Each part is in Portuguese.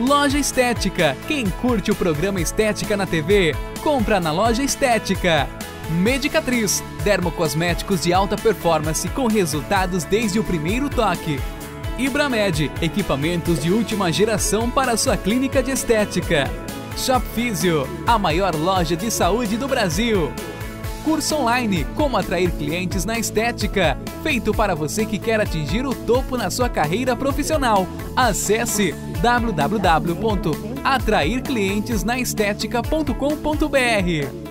Loja Estética. Quem curte o programa Estética na TV, compra na Loja Estética. Medicatriz. Dermocosméticos de alta performance com resultados desde o primeiro toque. Ibramed. Equipamentos de última geração para sua clínica de estética. Shop Físio, a maior loja de saúde do Brasil curso online Como Atrair Clientes na Estética, feito para você que quer atingir o topo na sua carreira profissional. Acesse www.atrairclientesnaestetica.com.br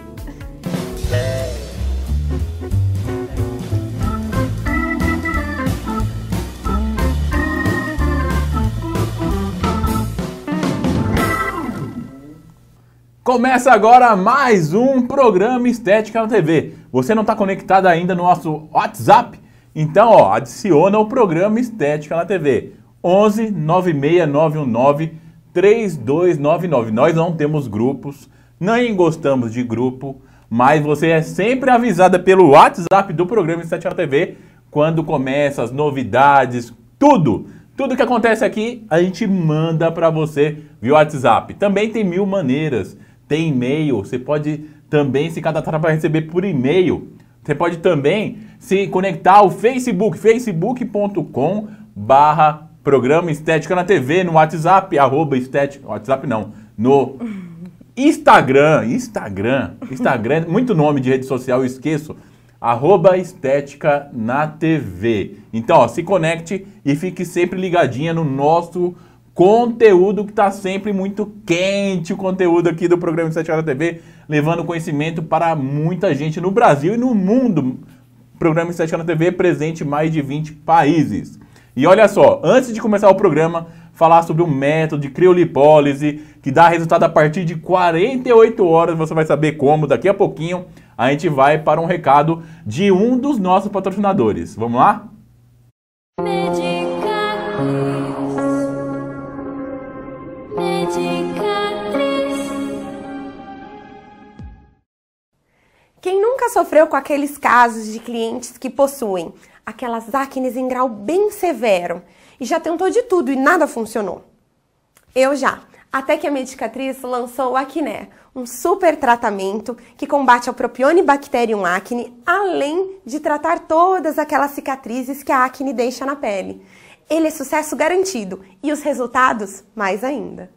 Começa agora mais um programa Estética na TV. Você não está conectado ainda no nosso WhatsApp? Então, ó, adiciona o programa Estética na TV. 11 96919 3299. Nós não temos grupos, nem gostamos de grupo, mas você é sempre avisada pelo WhatsApp do programa Estética na TV quando começa as novidades, tudo. Tudo que acontece aqui, a gente manda para você via WhatsApp. Também tem mil maneiras tem e-mail, você pode também se cadastrar para receber por e-mail. Você pode também se conectar ao Facebook, facebook.com barra programa Estética na TV, no WhatsApp, arroba estética, WhatsApp não, no Instagram, Instagram, Instagram, muito nome de rede social, eu esqueço, arroba estética na TV. Então, ó, se conecte e fique sempre ligadinha no nosso conteúdo que está sempre muito quente, o conteúdo aqui do programa 7 Horas TV, levando conhecimento para muita gente no Brasil e no mundo. O programa 7 Horas TV presente em mais de 20 países. E olha só, antes de começar o programa, falar sobre um método de criolipólise que dá resultado a partir de 48 horas, você vai saber como daqui a pouquinho. A gente vai para um recado de um dos nossos patrocinadores. Vamos lá? Medi sofreu com aqueles casos de clientes que possuem aquelas acnes em grau bem severo e já tentou de tudo e nada funcionou? Eu já. Até que a Medicatriz lançou o Acné, um super tratamento que combate a Propionibacterium acne, além de tratar todas aquelas cicatrizes que a acne deixa na pele. Ele é sucesso garantido e os resultados mais ainda.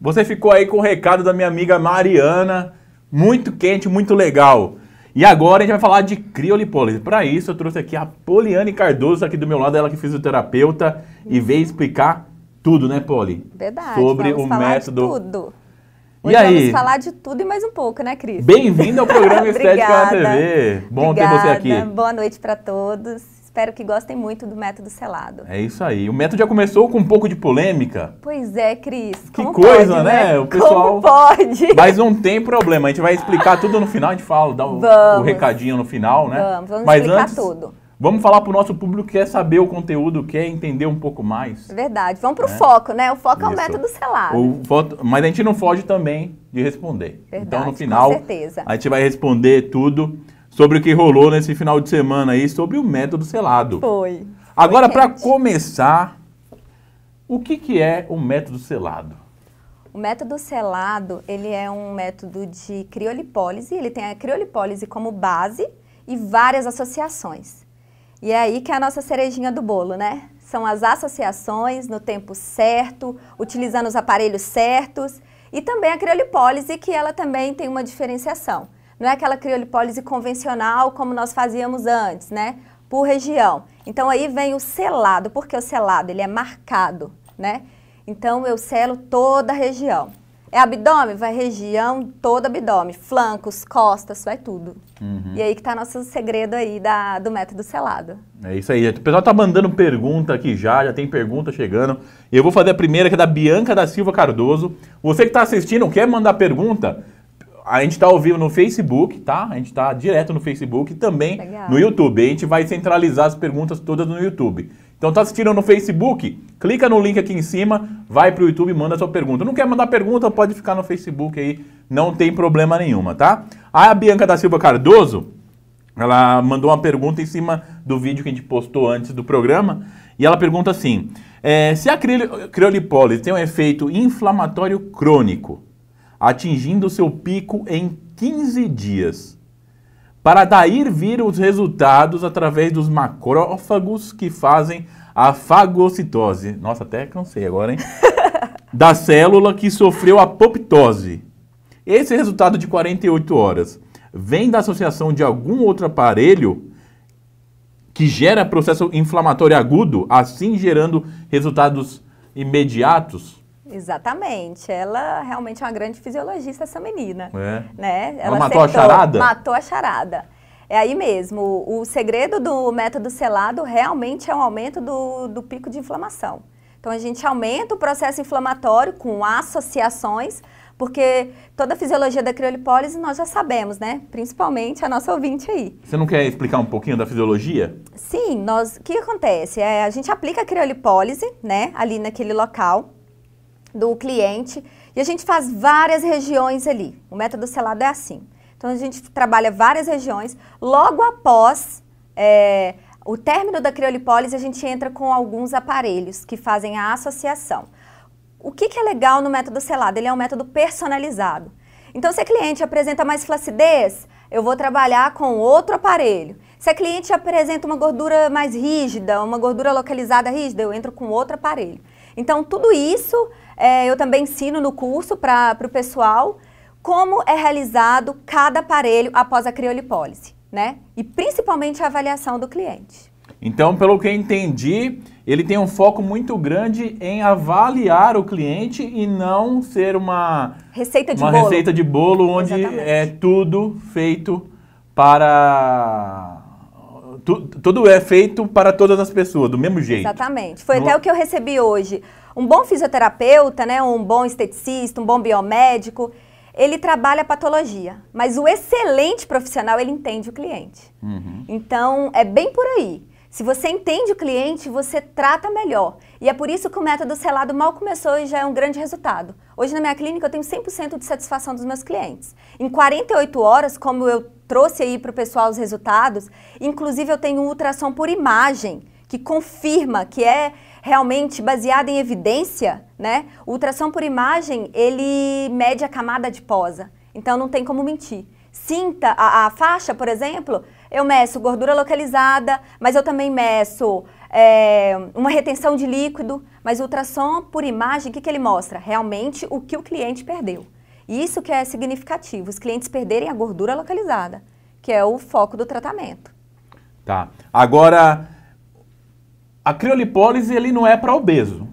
Você ficou aí com o recado da minha amiga Mariana, muito quente, muito legal. E agora a gente vai falar de criolipólise. Para isso, eu trouxe aqui a Poliane Cardoso, aqui do meu lado, ela que é fisioterapeuta, e veio explicar tudo, né, Poli? Verdade. Sobre o método. tudo. Hoje e aí? Vamos falar de tudo e mais um pouco, né, Cris? Bem-vindo ao programa Estética na TV. Bom Obrigada. ter você aqui. Boa noite para todos. Espero que gostem muito do método selado. É isso aí. O método já começou com um pouco de polêmica. Pois é, Cris. Que coisa, pode, né? né? O pessoal. Como pode? Mas não tem problema. A gente vai explicar tudo no final. A gente fala, dá o, o recadinho no final, né? Vamos, vamos Mas explicar antes, tudo. Vamos falar para o nosso público que quer saber o conteúdo, quer entender um pouco mais. Verdade. Vamos para o né? foco, né? O foco Isso. é o método selado. O, mas a gente não foge também de responder. Verdade, então, no final, a gente vai responder tudo sobre o que rolou nesse final de semana aí, sobre o método selado. Foi. Agora, para começar, o que, que é o método selado? O método selado, ele é um método de criolipólise, ele tem a criolipólise como base e várias associações. E é aí que é a nossa cerejinha do bolo, né? São as associações no tempo certo, utilizando os aparelhos certos e também a criolipólise, que ela também tem uma diferenciação. Não é aquela criolipólise convencional como nós fazíamos antes, né? Por região. Então aí vem o selado, porque o selado ele é marcado, né? Então eu selo toda a região. É abdômen? Vai região toda abdômen. Flancos, costas, vai tudo. Uhum. E aí que tá nosso segredo aí da, do método selado. É isso aí. O pessoal tá mandando pergunta aqui já, já tem pergunta chegando. Eu vou fazer a primeira que é da Bianca da Silva Cardoso. Você que tá assistindo, quer mandar pergunta? A gente está ao vivo no Facebook, tá? A gente está direto no Facebook e também Legal. no YouTube. A gente vai centralizar as perguntas todas no YouTube. Então tá assistindo no Facebook? Clica no link aqui em cima, vai para o YouTube e manda sua pergunta. Não quer mandar pergunta? Pode ficar no Facebook aí, não tem problema nenhuma, tá? A Bianca da Silva Cardoso, ela mandou uma pergunta em cima do vídeo que a gente postou antes do programa. E ela pergunta assim: é, se a criolipólise tem um efeito inflamatório crônico, atingindo seu pico em 15 dias. Para daí vir os resultados através dos macrófagos que fazem a fagocitose. Nossa, até cansei agora, hein? da célula que sofreu apoptose. Esse resultado de 48 horas vem da associação de algum outro aparelho que gera processo inflamatório agudo, assim gerando resultados imediatos? Exatamente. Ela realmente é uma grande fisiologista, essa menina. É. Né? Ela, Ela matou acertou, a charada? Matou a charada. É aí mesmo. O segredo do método selado realmente é o um aumento do, do pico de inflamação. Então a gente aumenta o processo inflamatório com associações, porque toda a fisiologia da criolipólise nós já sabemos, né? Principalmente a nossa ouvinte aí. Você não quer explicar um pouquinho da fisiologia? Sim, nós, o que acontece? É, a gente aplica a criolipólise, né, ali naquele local, do cliente e a gente faz várias regiões ali. O método selado é assim. Então a gente trabalha várias regiões. Logo após é, o término da criolipólise, a gente entra com alguns aparelhos que fazem a associação. O que, que é legal no método selado? Ele é um método personalizado. Então, se a cliente apresenta mais flacidez, eu vou trabalhar com outro aparelho. Se a cliente apresenta uma gordura mais rígida, uma gordura localizada rígida, eu entro com outro aparelho. Então, tudo isso é, eu também ensino no curso para o pessoal como é realizado cada aparelho após a criolipólise, né? E principalmente a avaliação do cliente. Então, pelo que eu entendi, ele tem um foco muito grande em avaliar o cliente e não ser uma receita de, uma bolo. Receita de bolo onde é Exatamente. é tudo feito para tu, tudo é feito para todas as pessoas, do mesmo jeito. Exatamente. Foi no... até o que eu recebi hoje. Um bom fisioterapeuta, né, um bom esteticista, um bom biomédico, ele trabalha a patologia, mas o excelente profissional, ele entende o cliente. Uhum. Então, é bem por aí. Se você entende o cliente, você trata melhor. E é por isso que o método selado mal começou e já é um grande resultado. Hoje na minha clínica eu tenho 100% de satisfação dos meus clientes. Em 48 horas, como eu trouxe aí para o pessoal os resultados, inclusive eu tenho um ultrassom por imagem, que confirma que é realmente baseado em evidência, né? O ultrassom por imagem, ele mede a camada adiposa. Então não tem como mentir. Sinta a, a faixa, por exemplo, eu meço gordura localizada, mas eu também meço é, uma retenção de líquido, mas o ultrassom por imagem, o que, que ele mostra? Realmente o que o cliente perdeu. E isso que é significativo, os clientes perderem a gordura localizada, que é o foco do tratamento. Tá. Agora, a criolipólise ele não é para obeso.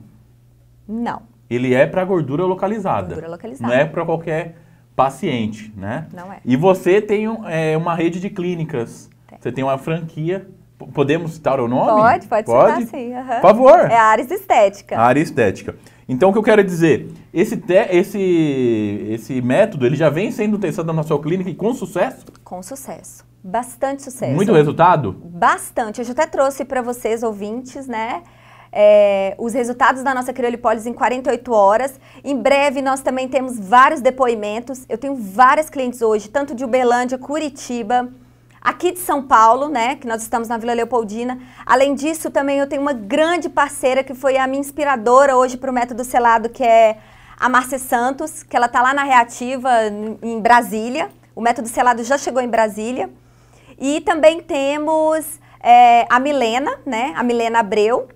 Não. Ele é para gordura localizada. Gordura localizada. Não é para qualquer paciente, né? Não é. E você tem é, uma rede de clínicas você tem uma franquia. Podemos citar o nome? Pode, pode, pode? citar sim. Uhum. Por favor. É a área estética. A área estética. Então, o que eu quero dizer? Esse, te, esse, esse método, ele já vem sendo testado na sua clínica e com sucesso? Com sucesso. Bastante sucesso. Muito resultado? Bastante. Eu já até trouxe para vocês, ouvintes, né? É, os resultados da nossa criolipólise em 48 horas. Em breve, nós também temos vários depoimentos. Eu tenho várias clientes hoje, tanto de Uberlândia, Curitiba, aqui de São Paulo, né, que nós estamos na Vila Leopoldina. Além disso, também eu tenho uma grande parceira que foi a minha inspiradora hoje para o Método Selado, que é a Márcia Santos, que ela está lá na Reativa, em Brasília. O Método Selado já chegou em Brasília. E também temos é, a Milena, né, a Milena Abreu,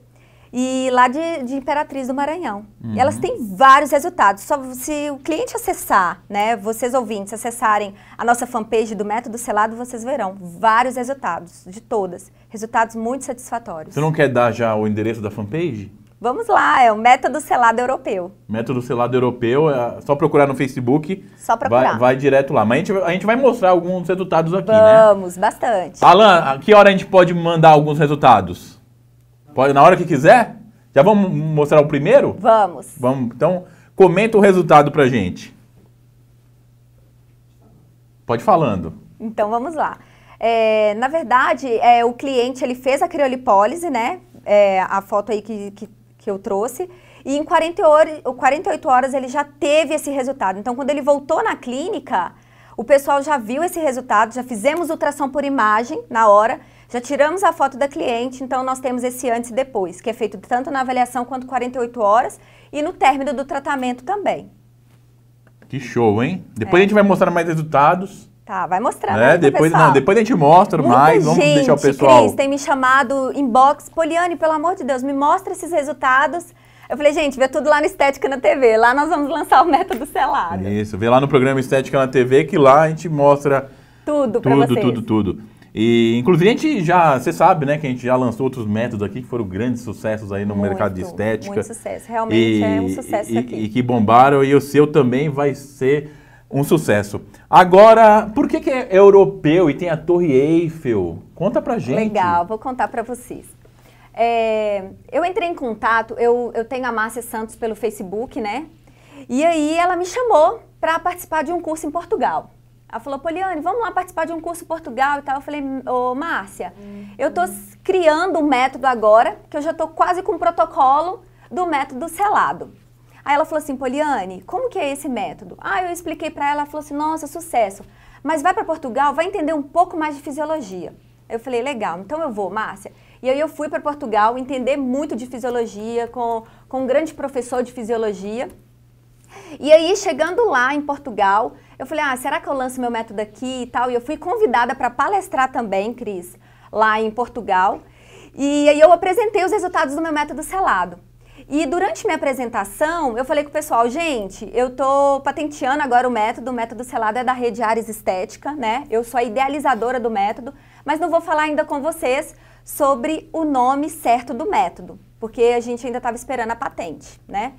e lá de, de, Imperatriz do Maranhão. Uhum. Elas têm vários resultados. Só se o cliente acessar, né, vocês ouvintes acessarem a nossa fanpage do Método Selado, vocês verão vários resultados de todas, resultados muito satisfatórios. Você não quer dar já o endereço da fanpage? Vamos lá, é o Método Selado Europeu. Método Selado Europeu, é só procurar no Facebook. Só procurar. Vai, vai direto lá. Mas a gente, a gente, vai mostrar alguns resultados aqui, Vamos, né? Vamos, bastante. Alan, a que hora a gente pode mandar alguns resultados? Pode, na hora que quiser? Já vamos mostrar o primeiro? Vamos. Vamos. Então, comenta o resultado pra gente. Pode falando. Então, vamos lá. É, na verdade, é, o cliente ele fez a criolipólise, né? É, a foto aí que, que, que eu trouxe. E em 48, 48 horas ele já teve esse resultado. Então, quando ele voltou na clínica, o pessoal já viu esse resultado, já fizemos ultrassom por imagem na hora já tiramos a foto da cliente, então nós temos esse antes e depois, que é feito tanto na avaliação quanto 48 horas e no término do tratamento também. Que show, hein? Depois é. a gente vai mostrar mais resultados. Tá, vai mostrar. Né? né depois, não, depois a gente mostra Muita mais, gente, vamos deixar o pessoal. Cris, tem me chamado inbox, Poliane, pelo amor de Deus, me mostra esses resultados. Eu falei, gente, vê tudo lá no Estética na TV. Lá nós vamos lançar o método selado. Isso, vê lá no programa Estética na TV que lá a gente mostra tudo, tudo, tudo, tudo, tudo. E, inclusive, a gente já, você sabe, né, que a gente já lançou outros métodos aqui que foram grandes sucessos aí no muito, mercado de estética. Muito sucesso, realmente e, é um sucesso e, aqui. E que bombaram, e o seu também vai ser um sucesso. Agora, por que, que é europeu e tem a Torre Eiffel? Conta pra gente. Legal, vou contar pra vocês. É, eu entrei em contato, eu, eu tenho a Márcia Santos pelo Facebook, né? E aí ela me chamou para participar de um curso em Portugal. Ela falou, Poliane, vamos lá participar de um curso em Portugal e tal. Eu falei, ô Márcia, uhum. eu tô uhum. criando um método agora, que eu já tô quase com o um protocolo do método selado. Aí ela falou assim, Poliane, como que é esse método? Ah, eu expliquei para ela, ela falou assim, nossa, sucesso. Mas vai para Portugal, vai entender um pouco mais de fisiologia. Eu falei, legal, então eu vou, Márcia. E aí eu fui para Portugal entender muito de fisiologia, com, com um grande professor de fisiologia. E aí, chegando lá em Portugal, eu falei, ah, será que eu lanço meu método aqui e tal? E eu fui convidada para palestrar também, Cris, lá em Portugal. E aí eu apresentei os resultados do meu método selado. E durante minha apresentação, eu falei com o pessoal, gente, eu tô patenteando agora o método, o método selado é da Rede Ares Estética, né? Eu sou a idealizadora do método, mas não vou falar ainda com vocês sobre o nome certo do método, porque a gente ainda estava esperando a patente, né?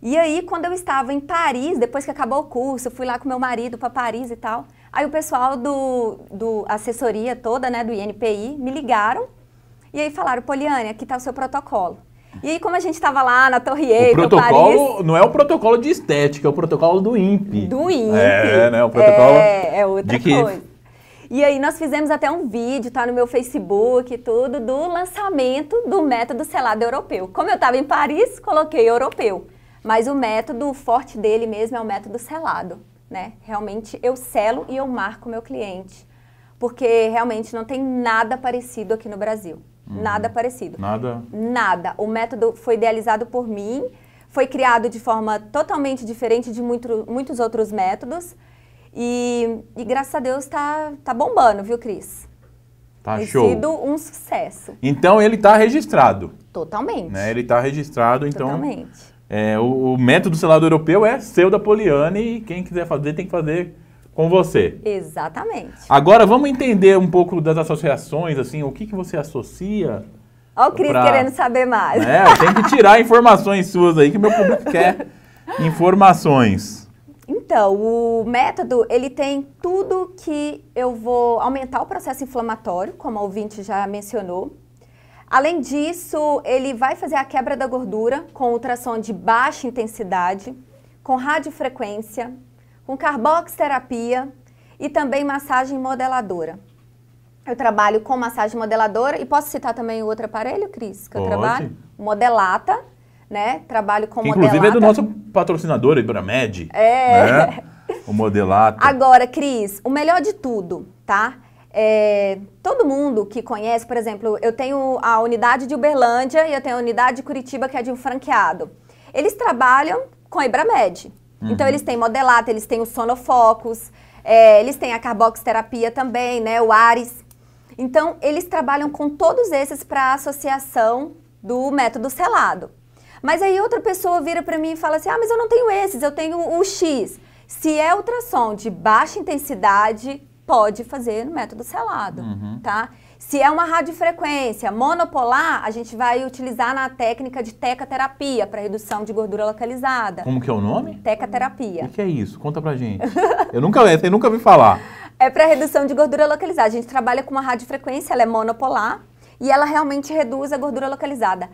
E aí, quando eu estava em Paris, depois que acabou o curso, eu fui lá com meu marido para Paris e tal. Aí o pessoal do, do assessoria toda, né, do INPI, me ligaram e aí falaram, Poliane, aqui está o seu protocolo. E aí, como a gente estava lá na Torre Eiffel, O protocolo Paris, não é o protocolo de estética, é o protocolo do INPE. Do INPE. É, né, o protocolo é, é outra coisa. Que... E aí nós fizemos até um vídeo, tá no meu Facebook e tudo, do lançamento do método selado europeu. Como eu estava em Paris, coloquei europeu. Mas o método forte dele mesmo é o método selado, né? Realmente eu selo e eu marco meu cliente, porque realmente não tem nada parecido aqui no Brasil. Hum. Nada parecido. Nada? Nada. O método foi idealizado por mim, foi criado de forma totalmente diferente de muito, muitos outros métodos. E, e graças a Deus está tá bombando, viu, Cris? Tá Tem show. sido um sucesso. Então ele está registrado. Totalmente. Né? Ele está registrado, então. Totalmente. É, o, o, método selado Europeu é seu da Poliane e quem quiser fazer tem que fazer com você. Exatamente. Agora vamos entender um pouco das associações, assim, o que, que você associa. Olha o Cris pra... querendo saber mais. É, tem que tirar informações suas aí, que meu público quer informações. Então, o método, ele tem tudo que eu vou aumentar o processo inflamatório, como a ouvinte já mencionou. Além disso, ele vai fazer a quebra da gordura com ultrassom de baixa intensidade, com radiofrequência, com carboxterapia e também massagem modeladora. Eu trabalho com massagem modeladora e posso citar também o outro aparelho, Cris, que Pode. eu trabalho? Modelata, né? Trabalho com que, modelata. Inclusive é do nosso patrocinador, Ibramed. É. Né? O modelata. Agora, Cris, o melhor de tudo, tá? É, todo mundo que conhece, por exemplo, eu tenho a unidade de Uberlândia e eu tenho a unidade de Curitiba, que é de um franqueado. Eles trabalham com a Ibramed. Então, uhum. Então, eles têm modelato, eles têm o sonofocus, é, eles têm a carboxterapia também, né, o Ares. Então, eles trabalham com todos esses para associação do método selado. Mas aí outra pessoa vira para mim e fala assim, ah, mas eu não tenho esses, eu tenho o X. Se é ultrassom de baixa intensidade, pode fazer no método selado, uhum. tá? Se é uma radiofrequência monopolar, a gente vai utilizar na técnica de tecaterapia para redução de gordura localizada. Como que é o nome? Tecaterapia. O que é isso? Conta pra gente. eu nunca, eu nunca vi falar. É para redução de gordura localizada. A gente trabalha com uma radiofrequência, ela é monopolar e ela realmente reduz a gordura localizada.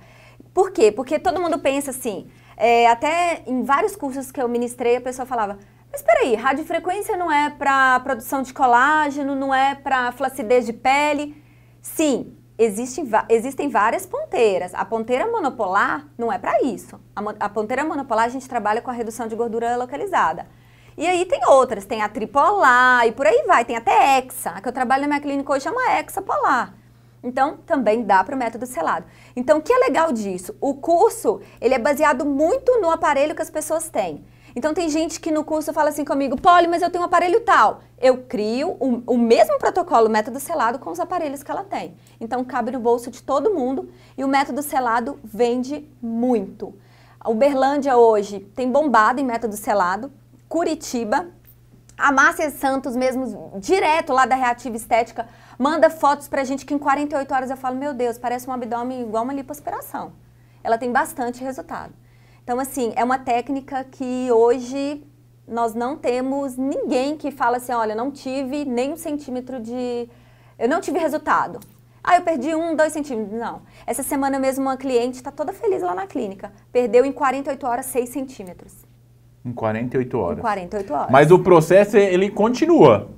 Por quê? Porque todo mundo pensa assim, é, até em vários cursos que eu ministrei, a pessoa falava: mas peraí, radiofrequência não é para produção de colágeno, não é para flacidez de pele? Sim, existem, existem várias ponteiras. A ponteira monopolar não é para isso. A, a ponteira monopolar a gente trabalha com a redução de gordura localizada. E aí tem outras, tem a tripolar e por aí vai, tem até hexa. A que eu trabalho na minha clínica hoje chama hexapolar. Então, também dá para o método selado. Então, o que é legal disso? O curso, ele é baseado muito no aparelho que as pessoas têm. Então tem gente que no curso fala assim comigo, Poli, mas eu tenho um aparelho tal. Eu crio o, o mesmo protocolo, o método selado, com os aparelhos que ela tem. Então cabe no bolso de todo mundo e o método selado vende muito. A Uberlândia hoje tem bombado em método selado, Curitiba, a Márcia Santos mesmo, direto lá da Reativa Estética, manda fotos pra gente que em 48 horas eu falo, meu Deus, parece um abdômen igual uma lipoaspiração. Ela tem bastante resultado. Então, assim, é uma técnica que hoje nós não temos ninguém que fala assim, olha, não tive nem um centímetro de... Eu não tive resultado. Ah, eu perdi um, dois centímetros. Não. Essa semana mesmo uma cliente está toda feliz lá na clínica. Perdeu em 48 horas 6 centímetros. Em 48 horas? Em 48 horas. Mas o processo, ele continua.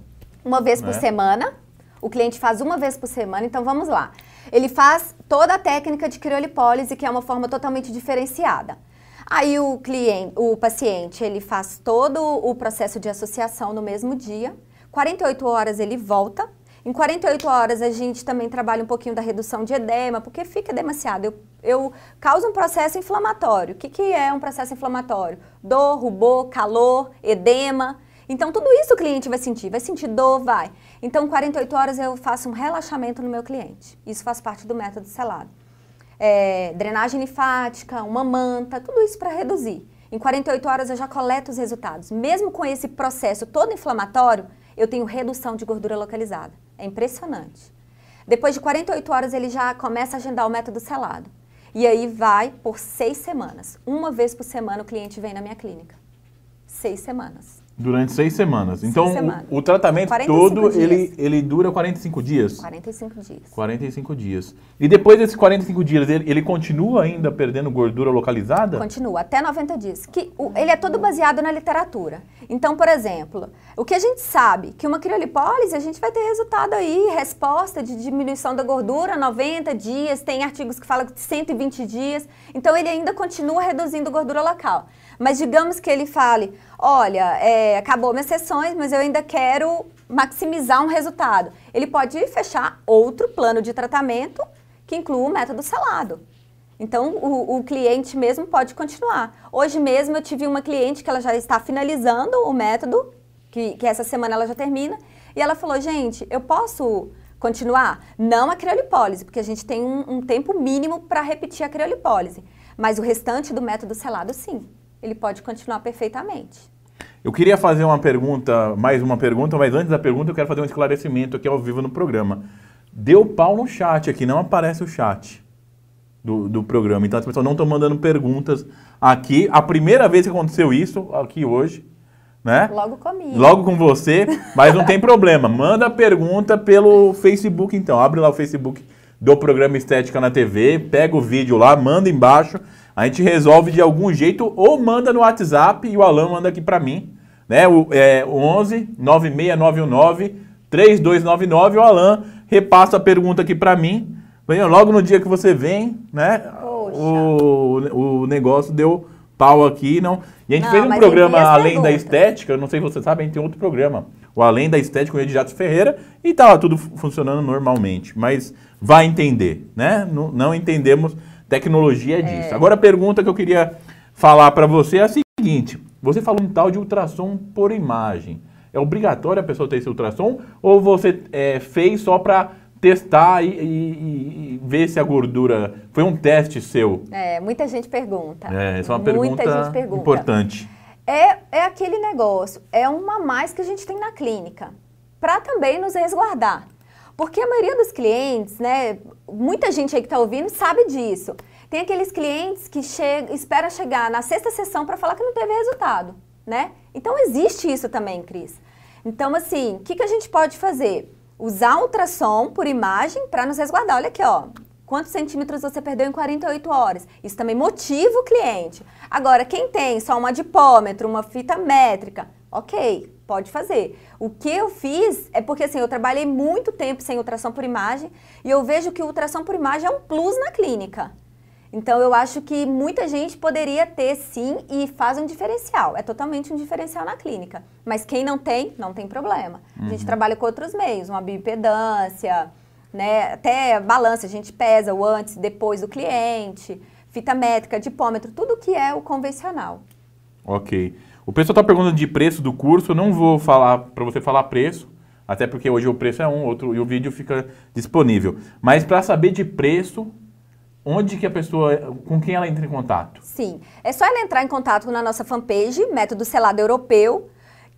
Uma vez né? por semana. O cliente faz uma vez por semana, então vamos lá. Ele faz toda a técnica de criolipólise, que é uma forma totalmente diferenciada. Aí o cliente, o paciente, ele faz todo o processo de associação no mesmo dia. 48 horas ele volta. Em 48 horas a gente também trabalha um pouquinho da redução de edema, porque fica demasiado. Eu, eu um processo inflamatório. O que, que é um processo inflamatório? Dor, rubor, calor, edema. Então, tudo isso o cliente vai sentir. Vai sentir dor, vai. Então, 48 horas eu faço um relaxamento no meu cliente. Isso faz parte do método selado é, drenagem linfática, uma manta, tudo isso para reduzir. Em 48 horas eu já coleto os resultados. Mesmo com esse processo todo inflamatório, eu tenho redução de gordura localizada. É impressionante. Depois de 48 horas ele já começa a agendar o método selado. E aí vai por seis semanas. Uma vez por semana o cliente vem na minha clínica. Seis semanas. Durante seis semanas. Então, seis semanas. O, o, tratamento todo, ele, ele dura 45 dias? 45 dias. 45 dias. E depois desses 45 dias, ele, ele continua ainda perdendo gordura localizada? Continua, até 90 dias. Que o, ele é todo baseado na literatura. Então, por exemplo, o que a gente sabe? Que uma criolipólise, a gente vai ter resultado aí, resposta de diminuição da gordura, 90 dias, tem artigos que falam 120 dias. Então, ele ainda continua reduzindo gordura local. Mas digamos que ele fale, olha, é, acabou minhas sessões, mas eu ainda quero maximizar um resultado. Ele pode fechar outro plano de tratamento que inclua o método selado. Então, o, o, cliente mesmo pode continuar. Hoje mesmo eu tive uma cliente que ela já está finalizando o método, que, que essa semana ela já termina, e ela falou, gente, eu posso continuar? Não a criolipólise, porque a gente tem um, um tempo mínimo para repetir a criolipólise, mas o restante do método selado sim ele pode continuar perfeitamente. Eu queria fazer uma pergunta, mais uma pergunta, mas antes da pergunta eu quero fazer um esclarecimento aqui ao vivo no programa. Deu pau no chat aqui, não aparece o chat do, do programa. Então as pessoas não estão mandando perguntas aqui. A primeira vez que aconteceu isso aqui hoje, né? Logo comigo. Logo com você, mas não tem problema. Manda pergunta pelo Facebook então. Abre lá o Facebook do programa Estética na TV, pega o vídeo lá, manda embaixo a gente resolve de algum jeito ou manda no WhatsApp e o Alan manda aqui para mim, né? O, é, 11 96919 3299. O Alan repassa a pergunta aqui para mim. Logo no dia que você vem, né? O, o negócio deu pau aqui, não. E a gente não, fez um programa Além da Estética, não sei se você sabe, a gente tem outro programa, o Além da Estética com o Edijato Ferreira, e tava tá tudo funcionando normalmente. Mas vai entender, né? Não, não entendemos Tecnologia é disso. É. Agora a pergunta que eu queria falar para você é a seguinte: você falou em tal de ultrassom por imagem. É obrigatório a pessoa ter esse ultrassom ou você é, fez só para testar e, e, e, ver se a gordura foi um teste seu? É, muita gente pergunta. É, essa é uma pergunta, pergunta. importante. É, é aquele negócio, é uma mais que a gente tem na clínica, para também nos resguardar. Porque a maioria dos clientes, né, muita gente aí que está ouvindo sabe disso. Tem aqueles clientes que chega, espera chegar na sexta sessão para falar que não teve resultado, né? Então existe isso também, Cris. Então, assim, o que, que a gente pode fazer? Usar ultrassom por imagem para nos resguardar. Olha aqui, ó. Quantos centímetros você perdeu em 48 horas? Isso também motiva o cliente. Agora, quem tem só um adipômetro, uma fita métrica, ok, pode fazer. O que eu fiz é porque assim, eu trabalhei muito tempo sem ultrassom por imagem e eu vejo que o ultrassom por imagem é um plus na clínica. Então eu acho que muita gente poderia ter sim e faz um diferencial. É totalmente um diferencial na clínica. Mas quem não tem, não tem problema. Uhum. A gente uhum. trabalha com outros meios, uma bipedância, né, até balança, a gente pesa o antes e depois do cliente, fita métrica, dipômetro, tudo que é o convencional. OK. O pessoal está perguntando de preço do curso, eu não vou falar para você falar preço, até porque hoje o preço é um, outro e o vídeo fica disponível. Mas para saber de preço, onde que a pessoa, com quem ela entra em contato? Sim, é só ela entrar em contato na nossa fanpage, Método Selado Europeu,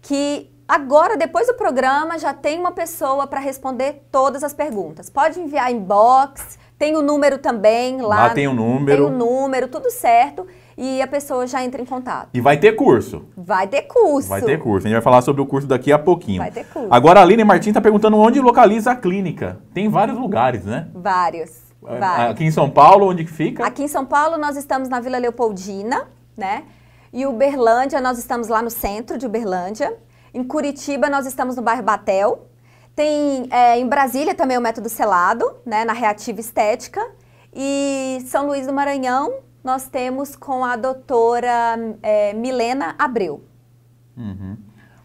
que agora, depois do programa, já tem uma pessoa para responder todas as perguntas. Pode enviar inbox, tem o número também lá. Lá tem o número. Tem o número, tudo certo e a pessoa já entra em contato. E vai ter curso. Vai ter curso. Vai ter curso. A gente vai falar sobre o curso daqui a pouquinho. Vai ter curso. Agora a Aline Martins está perguntando onde localiza a clínica. Tem vários lugares, né? É, é, vários. Aqui em São Paulo, onde que fica? Aqui em São Paulo nós estamos na Vila Leopoldina, né? E Uberlândia, nós estamos lá no centro de Uberlândia. Em Curitiba, nós estamos no bairro Batel. Tem é, em Brasília também o método selado, né, na Reativa Estética. E São Luís do Maranhão, nós temos com a doutora é, Milena Abreu. Uhum.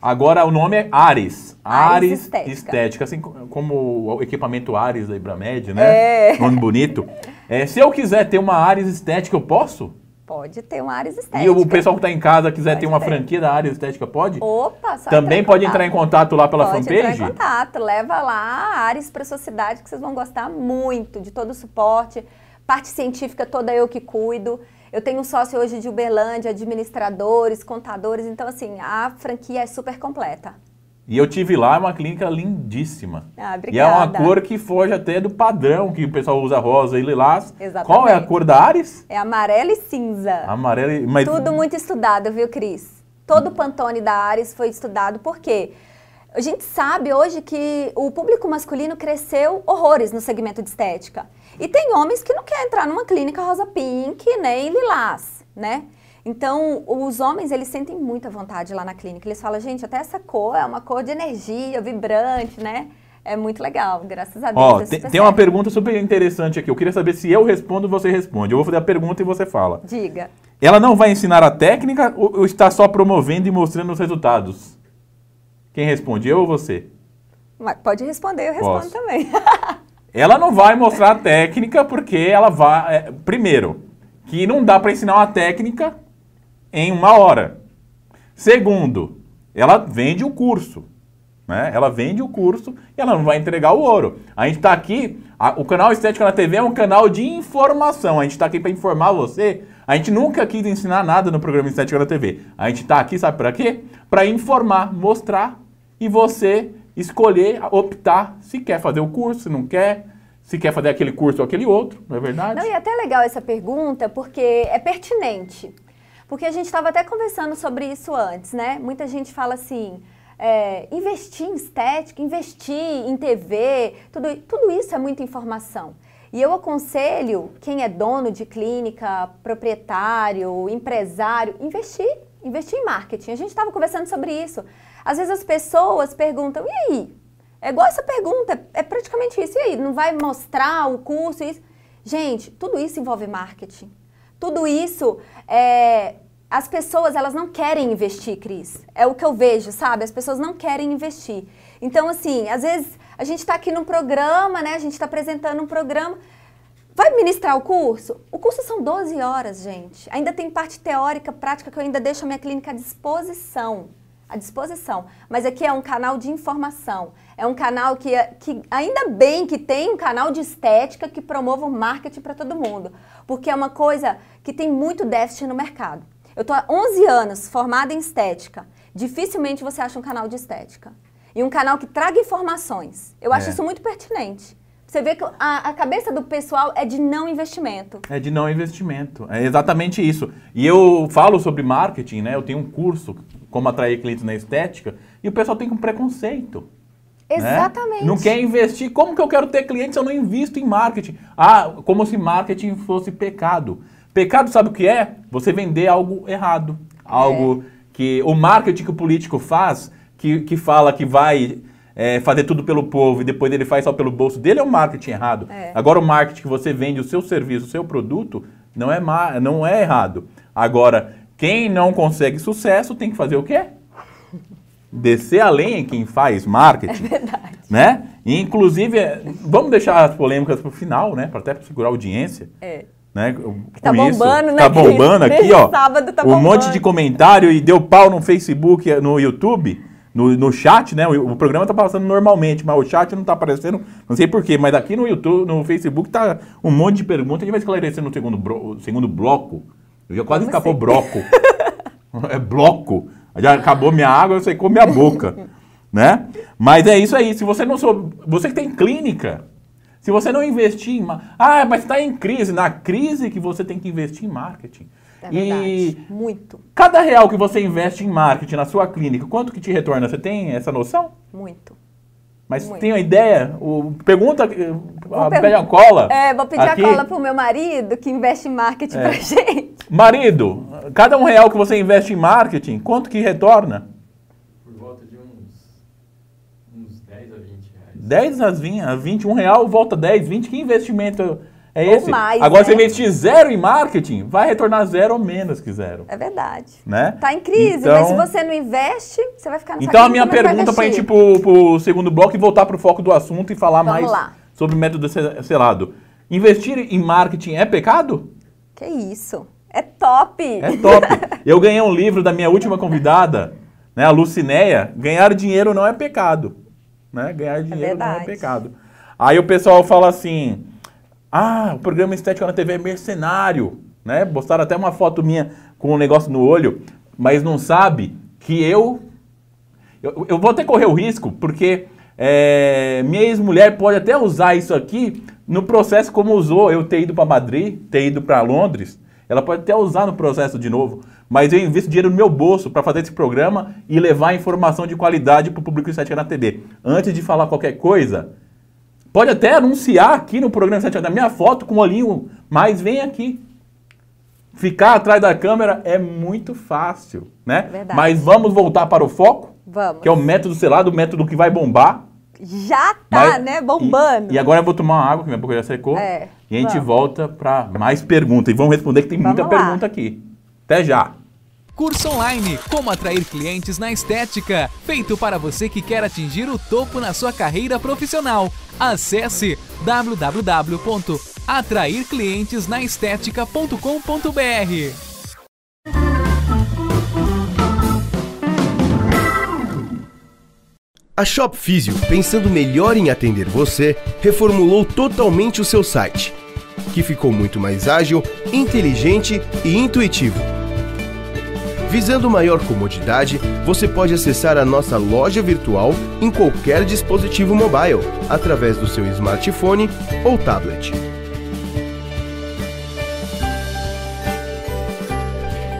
Agora o nome é Ares. Ares, Ares estética. estética. assim como o equipamento Ares da Ibramed, né? É. Nome bonito. É, se eu quiser ter uma Ares estética, eu posso? Pode ter uma Ares estética. E o pessoal que está em casa quiser pode ter uma ter. franquia da Ares estética, pode? Opa, só Também entrar pode entrar em contato lá pela pode fanpage? entrar em contato, leva lá a Ares para sua cidade que vocês vão gostar muito de todo o suporte Parte científica toda eu que cuido. Eu tenho um sócio hoje de Uberlândia, administradores, contadores, então assim, a franquia é super completa. E eu tive lá, é uma clínica lindíssima. Ah, obrigada. E é uma cor que foge até do padrão que o pessoal usa rosa e lilás. Exatamente. Qual é a cor da Ares? É amarelo e cinza. Amarelo e... Mas... Tudo muito estudado, viu, Cris? Todo o Pantone da Ares foi estudado, por quê? A gente sabe hoje que o público masculino cresceu horrores no segmento de estética. E tem homens que não querem entrar numa clínica rosa pink nem né, lilás, né? Então, os homens, eles sentem muita vontade lá na clínica. Eles falam, gente, até essa cor é uma cor de energia, vibrante, né? É muito legal, graças a Deus. Ó, é tem, tem uma pergunta super interessante aqui. Eu queria saber se eu respondo você responde. Eu vou fazer a pergunta e você fala. Diga. Ela não vai ensinar a técnica ou está só promovendo e mostrando os resultados? Quem responde, eu ou você? Mas pode responder, eu respondo Posso. também. Ela não vai mostrar a técnica porque ela vai. É, primeiro, que não dá para ensinar uma técnica em uma hora. Segundo, ela vende o curso. Né? Ela vende o curso e ela não vai entregar o ouro. A gente está aqui, a, o canal Estética na TV é um canal de informação. A gente está aqui para informar você. A gente nunca quis ensinar nada no programa Estética na TV. A gente está aqui, sabe para quê? Para informar, mostrar e você escolher, optar se quer fazer o curso, se não quer, se quer fazer aquele curso ou aquele outro, não é verdade? Não, e é até legal essa pergunta, porque é pertinente. Porque a gente estava até conversando sobre isso antes, né? Muita gente fala assim. É, investir em estética, investir em TV, tudo, tudo isso é muita informação. E eu aconselho quem é dono de clínica, proprietário, empresário, investir, investir em marketing. A gente estava conversando sobre isso. Às vezes as pessoas perguntam, e aí? É igual essa pergunta, é praticamente isso. E aí, não vai mostrar o curso? Isso? Gente, tudo isso envolve marketing. Tudo isso é, As pessoas, elas não querem investir, Cris. É o que eu vejo, sabe? As pessoas não querem investir. Então, assim, às vezes a gente está aqui num programa, né? A gente está apresentando um programa. Vai ministrar o curso? O curso são 12 horas, gente. Ainda tem parte teórica, prática, que eu ainda deixo a minha clínica à disposição à disposição. Mas aqui é um canal de informação. É um canal que, é, que ainda bem que tem um canal de estética que promova o marketing para todo mundo. Porque é uma coisa que tem muito déficit no mercado. Eu estou há 11 anos formada em estética. Dificilmente você acha um canal de estética. E um canal que traga informações. Eu acho é. isso muito pertinente. Você vê que a, a, cabeça do pessoal é de não investimento. É de não investimento. É exatamente isso. E eu falo sobre marketing, né? Eu tenho um curso como atrair clientes na estética, e o pessoal tem um preconceito. Né? Exatamente. Né? Não quer investir. Como que eu quero ter clientes se eu não invisto em marketing? Ah, como se marketing fosse pecado. Pecado sabe o que é? Você vender algo errado. Algo é. que o marketing que o político faz, que, que fala que vai é, fazer tudo pelo povo e depois ele faz só pelo bolso dele, é o um marketing errado. É. Agora, o marketing que você vende o seu serviço, o seu produto, não é, não é errado. Agora, quem não consegue sucesso tem que fazer o quê? Descer além em quem faz marketing. É verdade. Né? inclusive, é, vamos deixar as polêmicas para o final, né? Para até segurar a audiência. É. Né? Tá bombando, isso, né? Tá bombando aqui, ó. Sábado tá um monte de comentário e deu pau no Facebook, no YouTube, no, no chat, né? O, o, programa tá passando normalmente, mas o chat não tá aparecendo, não sei porquê, mas aqui no YouTube, no Facebook tá um monte de perguntas. A gente vai esclarecer no segundo, bro, segundo bloco eu já quase escapou assim? broco. bloco. é bloco. Já acabou minha água, eu secou minha boca. né? Mas é isso aí. Se você não souber. Você que tem clínica, se você não investir em. Ah, mas está em crise. Na crise que você tem que investir em marketing. É verdade. E muito. Cada real que você investe em marketing na sua clínica, quanto que te retorna? Você tem essa noção? Muito. Mas muito. tem uma ideia? O, pergunta, vou pede a cola. É, vou pedir aqui. a cola para o meu marido que investe em marketing é. pra gente. Marido, cada um real que você investe em marketing, quanto que retorna? Por volta de uns, uns 10 a 20 reais. 10 a 20, a um real volta 10, 20, que investimento é ou esse? Mais, Agora, né? investir zero em marketing, vai retornar zero ou menos que zero. É verdade. Né? Tá em crise, então, mas se então você não investe, você vai ficar no. Então, a minha pergunta para a gente ir para o tipo, segundo bloco e voltar para o foco do assunto e falar Vamos mais lá. sobre o método selado. Investir em marketing é pecado? Que isso. É top! É top! Eu ganhei um livro da minha última convidada, né, a Lucinéia. Ganhar dinheiro não é pecado. Né? Ganhar é dinheiro é não é pecado. Aí o pessoal fala assim: ah, o programa Estética na TV é mercenário. Né? Postaram até uma foto minha com um negócio no olho, mas não sabe que eu. Eu, eu vou até correr o risco, porque é, minha ex-mulher pode até usar isso aqui no processo como usou eu ter ido para Madrid, ter ido para Londres ela pode até usar no processo de novo, mas eu invisto dinheiro no meu bolso para fazer esse programa e levar informação de qualidade para o público em 7 na TV. Antes de falar qualquer coisa, pode até anunciar aqui no programa 7 da minha foto com o olhinho, mas vem aqui. Ficar atrás da câmera é muito fácil, né? Verdade. Mas vamos voltar para o foco? Vamos. Que é o método selado, o método que vai bombar. Já tá, Mas, né? Bombando. E, e, agora eu vou tomar uma água, que minha boca já secou. É. E a gente vamos. volta para mais perguntas. E vamos responder que tem vamos muita lá. pergunta aqui. Até já! Curso online Como atrair clientes na estética, feito para você que quer atingir o topo na sua carreira profissional. Acesse www.atrairclientesnaestetica.com.br. A Shop Físio, pensando melhor em atender você, reformulou totalmente o seu site que ficou muito mais ágil, inteligente e intuitivo. Visando maior comodidade, você pode acessar a nossa loja virtual em qualquer dispositivo mobile, através do seu smartphone ou tablet.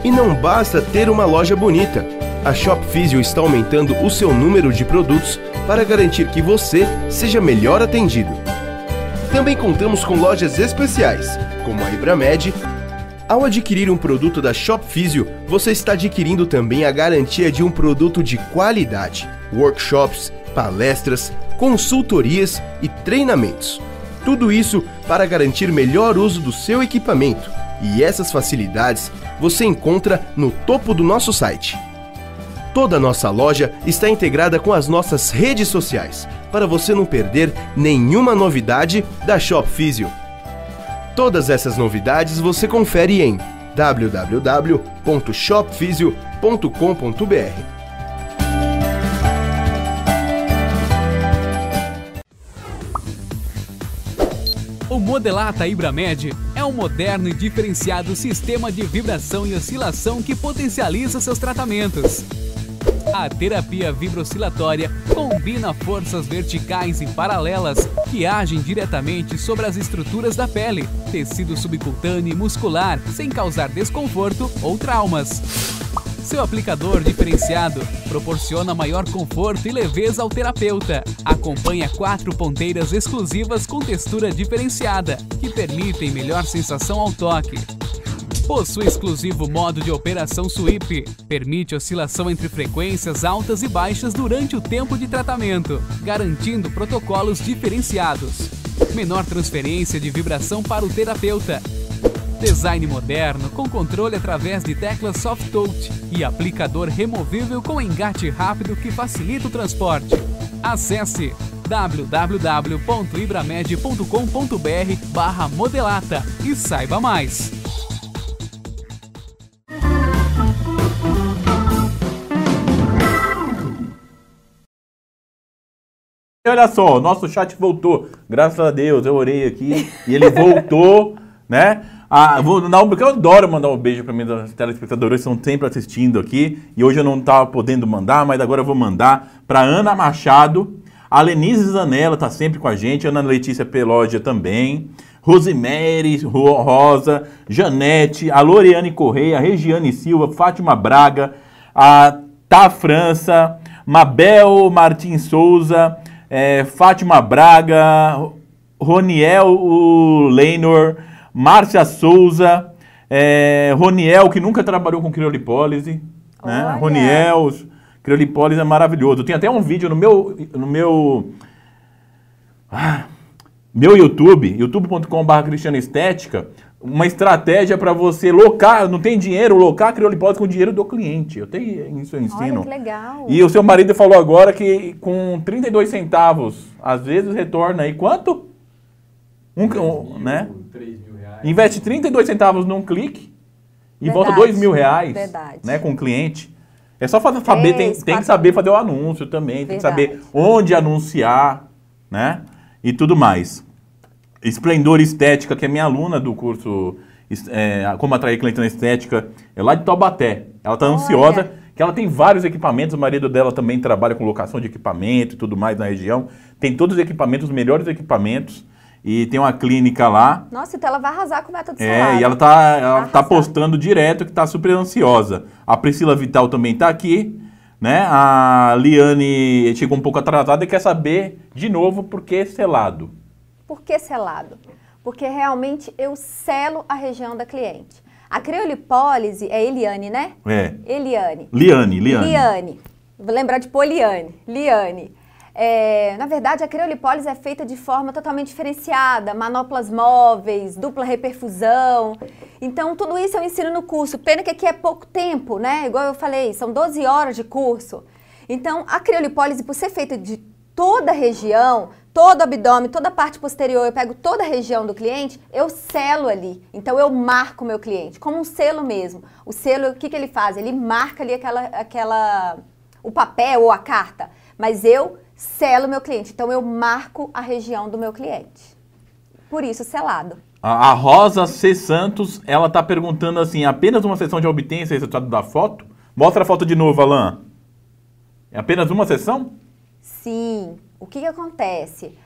E não basta ter uma loja bonita. A Shop Physio está aumentando o seu número de produtos para garantir que você seja melhor atendido. Também contamos com lojas especiais, como a Ibramed. Ao adquirir um produto da Shop Physio, você está adquirindo também a garantia de um produto de qualidade, workshops, palestras, consultorias e treinamentos. Tudo isso para garantir melhor uso do seu equipamento. E essas facilidades você encontra no topo do nosso site. Toda a nossa loja está integrada com as nossas redes sociais para você não perder nenhuma novidade da Shop Physio. Todas essas novidades você confere em www.shopphysio.com.br. O Modelata Ibramed é um moderno e diferenciado sistema de vibração e oscilação que potencializa seus tratamentos. A terapia vibroscilatória combina forças verticais e paralelas que agem diretamente sobre as estruturas da pele, tecido subcutâneo e muscular, sem causar desconforto ou traumas. Seu aplicador diferenciado proporciona maior conforto e leveza ao terapeuta. Acompanha quatro ponteiras exclusivas com textura diferenciada, que permitem melhor sensação ao toque. Possui exclusivo modo de operação sweep, permite oscilação entre frequências altas e baixas durante o tempo de tratamento, garantindo protocolos diferenciados. Menor transferência de vibração para o terapeuta. Design moderno com controle através de teclas soft touch e aplicador removível com engate rápido que facilita o transporte. Acesse www.ibramed.com.br/modelata e saiba mais. E olha só, nosso chat voltou. Graças a Deus, eu orei aqui e ele voltou, né? Ah, vou um, porque eu adoro mandar um beijo para minhas telespectadoras que estão sempre assistindo aqui. E hoje eu não estava tá podendo mandar, mas agora eu vou mandar para Ana Machado. A Lenise Zanella está sempre com a gente, Ana Letícia Pelódia também. Rosemary Rosa, Janete, a Loriane Correia, a Regiane Silva, Fátima Braga, a Tá França, Mabel Martins Souza, é, Fátima Braga, Roniel Leinor, Márcia Souza, é, Roniel, que nunca trabalhou com criolipólise, né? Roniel, criolipólise é maravilhoso. Tem até um vídeo no meu... No meu ah, meu YouTube, youtube.com.br cristiana estética, uma estratégia para você locar, não tem dinheiro, locar criolipólise com o dinheiro do cliente. Eu tenho isso eu ensino. Olha, que legal. E o seu marido falou agora que com 32 centavos, às vezes retorna aí quanto? Um, um né? Mil reais. Investe 32 centavos num clique e verdade, volta 2 mil reais verdade. né, com o cliente. É só fazer, saber, tem, tem que saber fazer o anúncio também, verdade. tem que saber onde anunciar, né? E tudo mais. Esplendor Estética, que é minha aluna do curso é, Como Atrair Cliente na Estética, é lá de Taubaté. Ela está ansiosa, que ela tem vários equipamentos, o marido dela também trabalha com locação de equipamento e tudo mais na região. Tem todos os equipamentos, os melhores equipamentos. E tem uma clínica lá. Nossa, então ela vai arrasar com o método é, solar. É, e ela tá, ela tá postando direto que tá super ansiosa. A Priscila Vital também tá aqui, né? A Liane chegou um pouco atrasada e quer saber de novo por que selado. Por que selado? Porque realmente eu selo a região da cliente. A criolipólise é Eliane, né? É. Eliane. Liane, Liane. Liane. Vou lembrar de Poliane. Liane. É, na verdade, a criolipólise é feita de forma totalmente diferenciada, manoplas móveis, dupla reperfusão. Então, tudo isso eu ensino no curso. Pena que aqui é pouco tempo, né? Igual eu falei, são 12 horas de curso. Então, a criolipólise, por ser feita de toda a região, todo o abdômen, toda a parte posterior, eu pego toda a região do cliente, eu selo ali. Então eu marco o meu cliente, como um selo mesmo. O selo, o que, que ele faz? Ele marca ali aquela, aquela, o papel ou a carta, mas eu selo o meu cliente. Então eu marco a região do meu cliente. Por isso, selado. A Rosa C. Santos, ela está perguntando assim, apenas uma sessão de obtenção é resultado da foto? Mostra a foto de novo, Alain. É apenas uma sessão? Sim, o que, que acontece?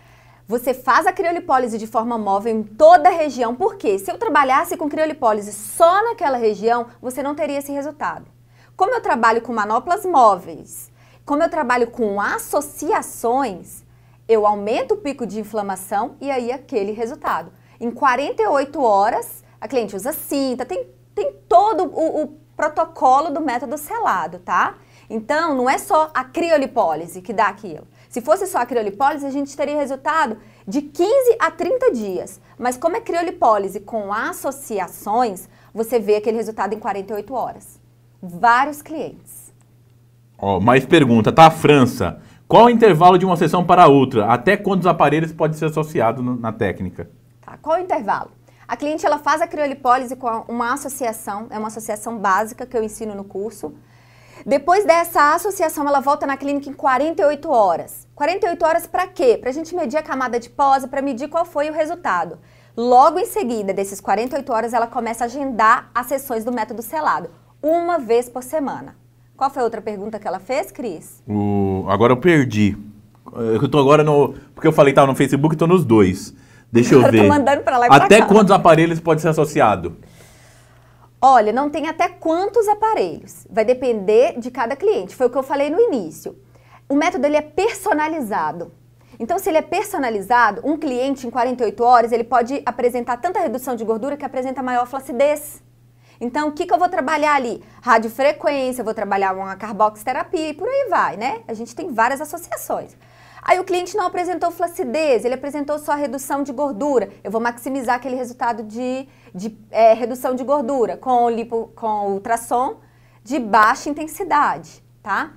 Você faz a criolipólise de forma móvel em toda a região, porque se eu trabalhasse com criolipólise só naquela região, você não teria esse resultado. Como eu trabalho com manoplas móveis, como eu trabalho com associações, eu aumento o pico de inflamação e aí aquele resultado. Em 48 horas, a cliente usa cinta, tem, tem todo o, o protocolo do método selado, tá? Então, não é só a criolipólise que dá aquilo. Se fosse só a criolipólise, a gente teria resultado de 15 a 30 dias. Mas como é criolipólise com associações, você vê aquele resultado em 48 horas. Vários clientes. Ó, oh, mais pergunta, tá? França. Qual o intervalo de uma sessão para outra? Até quantos aparelhos pode ser associado no, na técnica? Tá, qual o intervalo? A cliente ela faz a criolipólise com uma associação, é uma associação básica que eu ensino no curso. Depois dessa associação, ela volta na clínica em 48 horas. 48 horas para quê? Para a gente medir a camada de pós, para medir qual foi o resultado. Logo em seguida desses 48 horas, ela começa a agendar as sessões do método selado, uma vez por semana. Qual foi a outra pergunta que ela fez, Cris? O... Agora eu perdi. Eu tô agora no. Porque eu falei, tava no Facebook, tô nos dois. Deixa eu, eu ver. até quantos aparelhos pode ser associado? Olha, não tem até quantos aparelhos. Vai depender de cada cliente. Foi o que eu falei no início o método ele é personalizado. Então, se ele é personalizado, um cliente em 48 horas ele pode apresentar tanta redução de gordura que apresenta maior flacidez. Então, o que, que eu vou trabalhar ali? Radiofrequência, eu vou trabalhar uma carboxterapia e por aí vai, né? A gente tem várias associações. Aí o cliente não apresentou flacidez, ele apresentou só redução de gordura. Eu vou maximizar aquele resultado de, de é, redução de gordura com, lipo, com ultrassom de baixa intensidade, tá?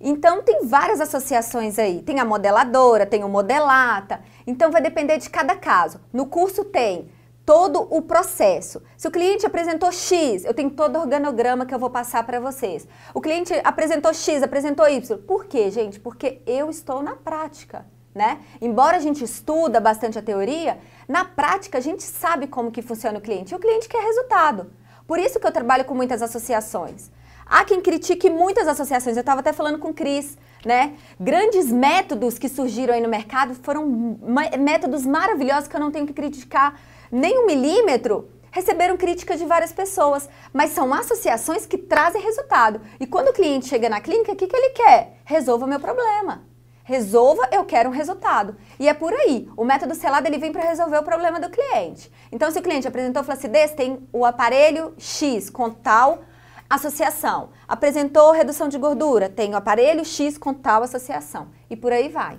Então tem várias associações aí. Tem a modeladora, tem o modelata. Então vai depender de cada caso. No curso tem todo o processo. Se o cliente apresentou X, eu tenho todo o organograma que eu vou passar para vocês. O cliente apresentou X, apresentou Y. Por quê, gente? Porque eu estou na prática. Né? Embora a gente estuda bastante a teoria, na prática a gente sabe como que funciona o cliente. E o cliente quer resultado. Por isso que eu trabalho com muitas associações. Há quem critique muitas associações, eu estava até falando com o Cris, né? Grandes métodos que surgiram aí no mercado foram métodos maravilhosos que eu não tenho que criticar nem um milímetro, receberam críticas de várias pessoas, mas são associações que trazem resultado. E quando o cliente chega na clínica, o que, que ele quer? Resolva meu problema. Resolva, eu quero um resultado. E é por aí. O método selado ele vem para resolver o problema do cliente. Então, se o cliente apresentou flacidez, tem o aparelho X com tal Associação. Apresentou redução de gordura, tem o aparelho X com tal associação. E por aí vai.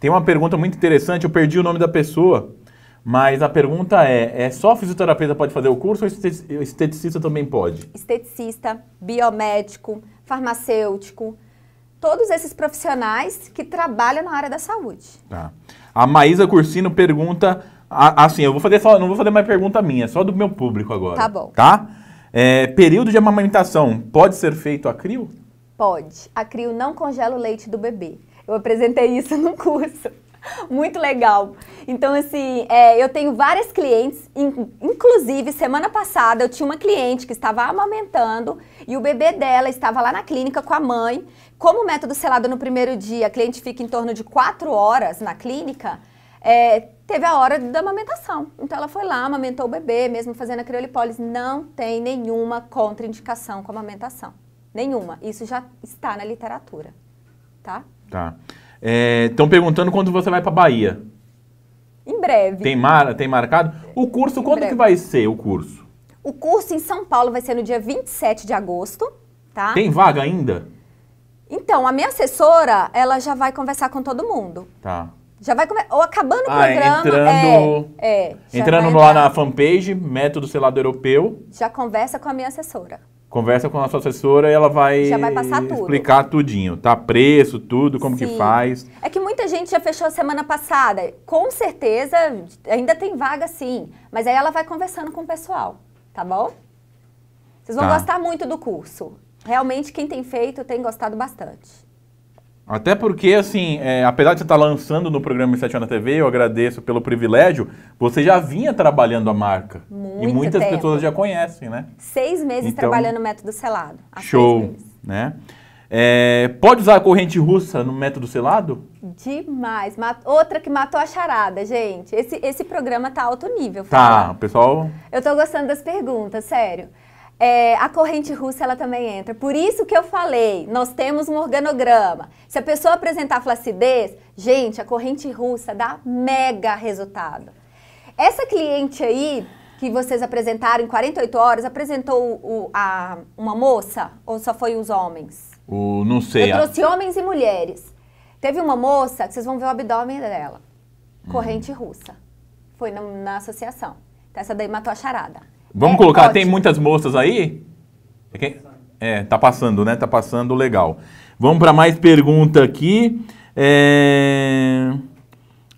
Tem uma pergunta muito interessante, eu perdi o nome da pessoa, mas a pergunta é: é só fisioterapeuta pode fazer o curso ou esteticista também pode? Esteticista, biomédico, farmacêutico, todos esses profissionais que trabalham na área da saúde. Tá. A Maísa Cursino pergunta, assim, eu vou fazer só, não vou fazer mais pergunta minha, só do meu público agora. Tá bom. Tá? É, período de amamentação, pode ser feito a crio? Pode. A crio não congela o leite do bebê. Eu apresentei isso no curso. Muito legal. Então, assim, é, eu tenho várias clientes, inclusive semana passada eu tinha uma cliente que estava amamentando e o bebê dela estava lá na clínica com a mãe. Como o método selado no primeiro dia, a cliente fica em torno de quatro horas na clínica, é, teve a hora da amamentação. Então ela foi lá, amamentou o bebê, mesmo fazendo a criolipólise. Não tem nenhuma contraindicação com a amamentação. Nenhuma. Isso já está na literatura. Tá? Tá. Estão é, perguntando quando você vai para Bahia. Em breve. Tem, mar, tem marcado? O curso, em quando breve. que vai ser o curso? O curso em São Paulo vai ser no dia 27 de agosto, tá? Tem vaga ainda? Então, a minha assessora, ela já vai conversar com todo mundo. Tá. Já vai começar. Ou acabando o ah, programa. Entrando, é, é entrando lá na fanpage, Método Selado Europeu. Já conversa com a minha assessora. Conversa com a sua assessora e ela vai, já vai passar tudo. explicar tudinho, tá? Preço, tudo, como Sim. que faz. É que muita gente já fechou a semana passada. Com certeza, ainda tem vaga sim. Mas aí ela vai conversando com o pessoal, tá bom? Vocês vão tá. gostar muito do curso. Realmente, quem tem feito tem gostado bastante. Até porque, assim, é, apesar de você estar lançando no programa 7 na TV, eu agradeço pelo privilégio, você já vinha trabalhando a marca. Muito e muitas tempo. pessoas já conhecem, né? Seis meses então, trabalhando o método selado. Show, né? É, pode usar a corrente russa no método selado? Demais. Outra que matou a charada, gente. Esse, esse programa tá alto nível. Tá, pessoal... Eu tô gostando das perguntas, sério é, a corrente russa ela também entra. Por isso que eu falei, nós temos um organograma. Se a pessoa apresentar flacidez, gente, a corrente russa dá mega resultado. Essa cliente aí que vocês apresentaram em 48 horas, apresentou o, a, uma moça ou só foi os homens? O, não sei. Eu trouxe homens e mulheres. Teve uma moça, que vocês vão ver o abdômen dela, hum. corrente russa. Foi na, na associação. Então essa daí matou a charada. Vamos é, colocar, pode. tem muitas moças aí? É, é tá passando, né? Tá passando legal. Vamos para mais pergunta aqui. É...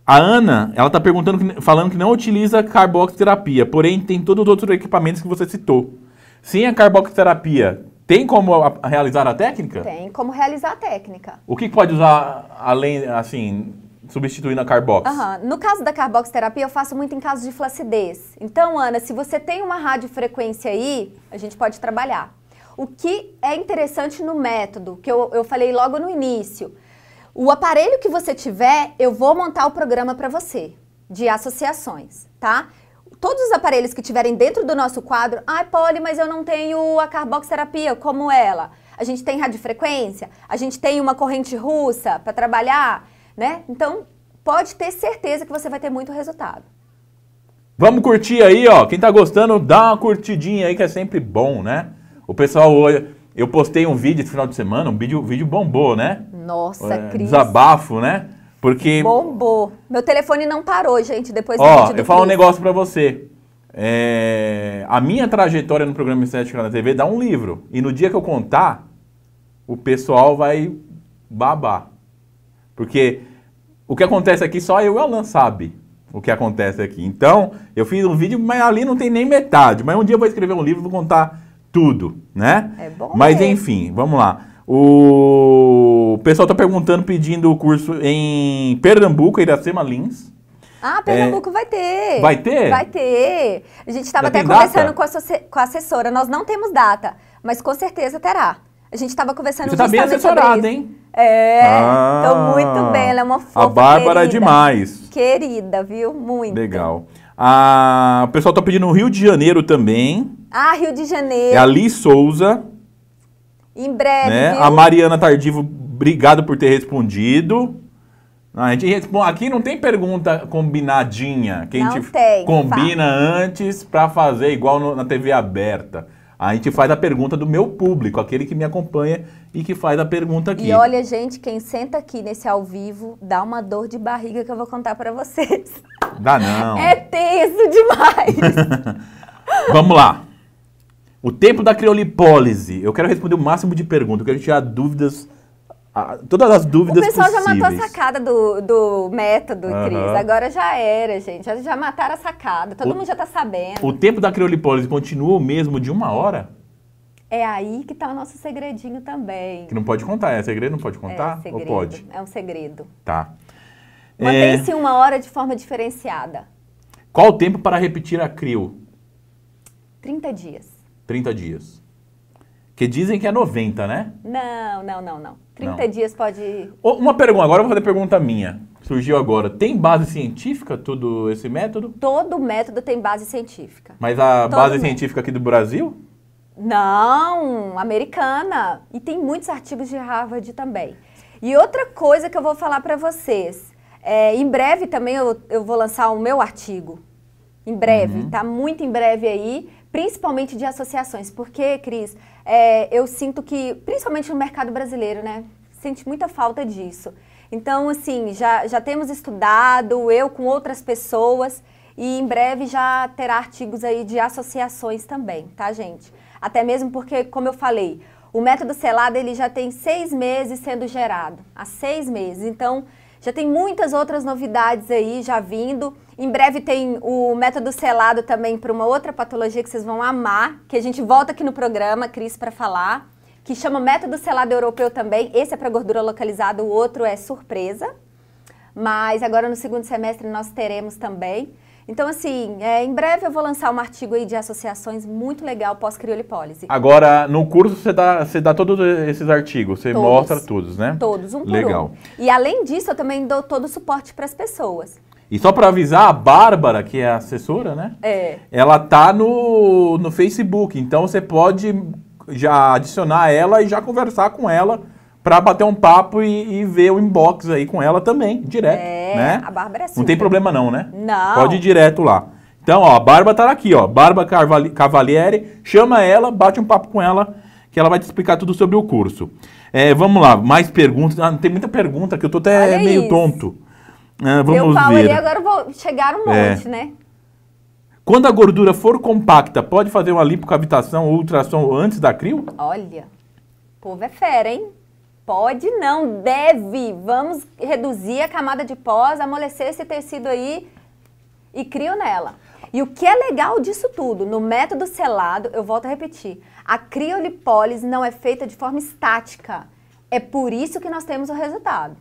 A Ana, ela tá perguntando, falando que não utiliza carboxterapia, porém tem todos os outros equipamentos que você citou. Sem a carboxterapia, tem como a, a realizar a técnica? Tem como realizar a técnica. O que pode usar além, assim, substituindo a Carbox. Uhum. No caso da Carbox terapia, eu faço muito em casos de flacidez. Então, Ana, se você tem uma radiofrequência aí, a gente pode trabalhar. O que é interessante no método, que eu, eu falei logo no início, o aparelho que você tiver, eu vou montar o programa para você, de associações, tá? Todos os aparelhos que tiverem dentro do nosso quadro, ai, ah, Poli, mas eu não tenho a carboxterapia como ela. A gente tem radiofrequência, a gente tem uma corrente russa para trabalhar, né? Então, pode ter certeza que você vai ter muito resultado. Vamos curtir aí, ó. Quem tá gostando, dá uma curtidinha aí que é sempre bom, né? O pessoal, eu postei um vídeo esse final de semana, um vídeo, um vídeo bombou, né? Nossa, é, Cris. Desabafo, né? Porque. Bombou. Meu telefone não parou, gente, depois do Ó, eu falo um negócio para você. É, a minha trajetória no programa Estética na TV dá um livro. E no dia que eu contar, o pessoal vai babar. Porque o que acontece aqui só eu e o Alan sabe o que acontece aqui. Então, eu fiz um vídeo, mas ali não tem nem metade. Mas um dia eu vou escrever um livro e vou contar tudo, né? É bom. Mas ver. enfim, vamos lá. O pessoal está perguntando, pedindo o curso em Pernambuco, Iracema Lins. Ah, é, Pernambuco é... vai ter. Vai ter? Vai ter. A gente estava até conversando com a, com a, assessora. Nós não temos data, mas com certeza terá. A gente estava conversando Você justamente tá bem assessorado, hein? É, ah, muito bem, ela é uma fofa. A Bárbara é querida. é demais. Querida, viu? Muito. Legal. Ah, o pessoal tá pedindo Rio de Janeiro também. Ah, Rio de Janeiro. É a Liz Souza. Em breve. Né? A Mariana Tardivo, obrigado por ter respondido. A gente responde. Aqui não tem pergunta combinadinha. Que não a gente tem, combina fala. antes para fazer igual no, na TV aberta. A gente faz a pergunta do meu público, aquele que me acompanha e que faz a pergunta aqui. E olha, gente, quem senta aqui nesse ao vivo dá uma dor de barriga que eu vou contar para vocês. Dá não. É tenso demais. Vamos lá. O tempo da criolipólise. Eu quero responder o máximo de perguntas, porque a gente há dúvidas a, todas as dúvidas possíveis. O pessoal possíveis. já matou a sacada do, do método, uhum. Cris. Agora já era, gente. Já, já mataram a sacada. Todo o, mundo já está sabendo. O tempo da criolipólise continua o mesmo de uma hora? É aí que está o nosso segredinho também. Que não pode contar. É segredo? Não pode contar? É segredo, Ou pode? É um segredo. Tá. Mantém-se é... uma hora de forma diferenciada. Qual o tempo para repetir a crio? 30 dias. 30 dias. Que dizem que é 90, né? Não, não, não, não. 30 não. dias pode. Uma pergunta, agora eu vou fazer pergunta minha. Surgiu agora. Tem base científica todo esse método? Todo método tem base científica. Mas a todo base método. científica aqui do Brasil? Não, americana. E tem muitos artigos de Harvard também. E outra coisa que eu vou falar para vocês. É, em breve também eu, eu vou lançar o meu artigo. Em breve, uhum. tá muito em breve aí, principalmente de associações. Porque, Cris, é, eu sinto que, principalmente no mercado brasileiro, né? Sente muita falta disso. Então, assim, já, já temos estudado, eu com outras pessoas, e em breve já terá artigos aí de associações também, tá, gente? Até mesmo porque, como eu falei, o método selado ele já tem seis meses sendo gerado, há seis meses. Então, já tem muitas outras novidades aí já vindo. Em breve tem o método selado também para uma outra patologia que vocês vão amar, que a gente volta aqui no programa, Cris, para falar, que chama método selado europeu também. Esse é para gordura localizada, o outro é surpresa. Mas agora no segundo semestre nós teremos também. Então, assim, é, em breve eu vou lançar um artigo aí de associações muito legal pós-criolipólise. Agora, no curso você dá, você dá todos esses artigos, você todos, mostra todos, né? Todos, um por legal. um. Legal. E além disso, eu também dou todo o suporte para as pessoas. E só para avisar, a Bárbara, que é a assessora, né? É. Ela tá no, no Facebook, então você pode já adicionar ela e já conversar com ela para bater um papo e, e, ver o inbox aí com ela também, direto, é, né? A Bárbara é super. Não tem problema não, né? Não. Pode ir direto lá. Então, ó, a Bárbara tá aqui, ó. Bárbara Cavalieri, chama ela, bate um papo com ela, que ela vai te explicar tudo sobre o curso. É, vamos lá, mais perguntas. Ah, tem muita pergunta que eu tô até Olha meio isso. tonto. Ah, Deu pau ver. ali, agora vou chegar um é. monte, é. né? Quando a gordura for compacta, pode fazer uma lipocavitação ou ultrassom antes da crio? Olha, o povo é fera, hein? Pode não, deve. Vamos reduzir a camada de pós, amolecer esse tecido aí e crio nela. E o que é legal disso tudo, no método selado, eu volto a repetir, a criolipólise não é feita de forma estática. É por isso que nós temos o resultado.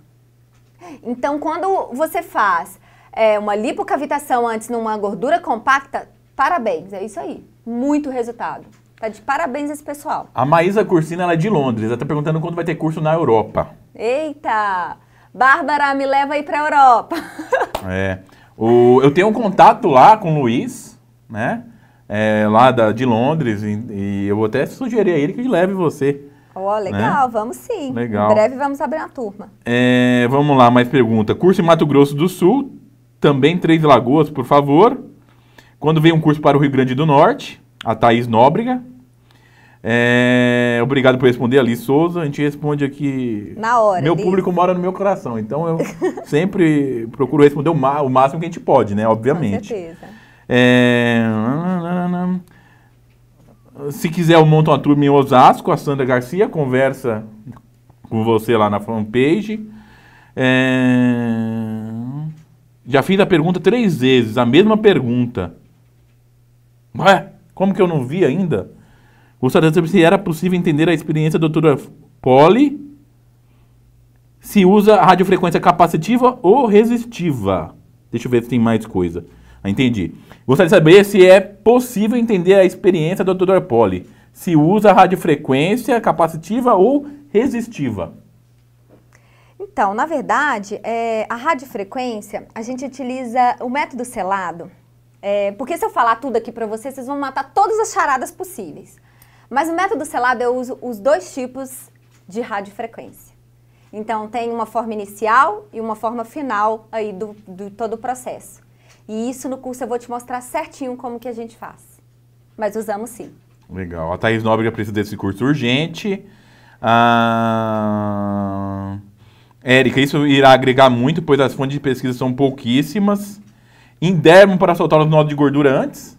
Então, quando você faz é, uma lipocavitação antes numa gordura compacta, parabéns, é isso aí. Muito resultado. Tá de parabéns esse pessoal. A Maísa Cursina, ela é de Londres. Ela tá perguntando quando vai ter curso na Europa. Eita! Bárbara, me leva aí pra Europa. é. O, eu tenho um contato lá com o Luiz, né? É, lá da, de Londres, e, e eu vou até sugerir a ele que ele leve você Ó, oh, legal, né? vamos sim. Legal. Em breve vamos abrir uma turma. É, vamos lá, mais pergunta. Curso em Mato Grosso do Sul, também Três Lagoas, por favor. Quando vem um curso para o Rio Grande do Norte, a Thaís Nóbrega. É, obrigado por responder, Alice Souza. A gente responde aqui. Na hora. Meu Liz. público mora no meu coração, então eu sempre procuro responder o, o, máximo que a gente pode, né? Obviamente. Com certeza. É... Se quiser, eu monto uma turma em Osasco, a Sandra Garcia conversa com você lá na fanpage. É... Já fiz a pergunta três vezes, a mesma pergunta. Ué, como que eu não vi ainda? Gostaria de saber se era possível entender a experiência da doutora Poli se usa radiofrequência capacitiva ou resistiva. Deixa eu ver se tem mais coisa. Ah, entendi. Gostaria de saber se é possível entender a experiência do Dr. Poli. Se usa radiofrequência capacitiva ou resistiva? Então, na verdade, é, a radiofrequência, a gente utiliza o método selado, é, porque se eu falar tudo aqui para vocês, vocês vão matar todas as charadas possíveis. Mas o método selado eu uso os dois tipos de radiofrequência. Então, tem uma forma inicial e uma forma final aí do, do todo o processo. E isso no curso eu vou te mostrar certinho como que a gente faz. Mas usamos sim. Legal. A Thaís Nobre precisa desse curso urgente. Ah... Érica, isso irá agregar muito, pois as fontes de pesquisa são pouquíssimas. dermo para soltar os nódulos de gordura antes?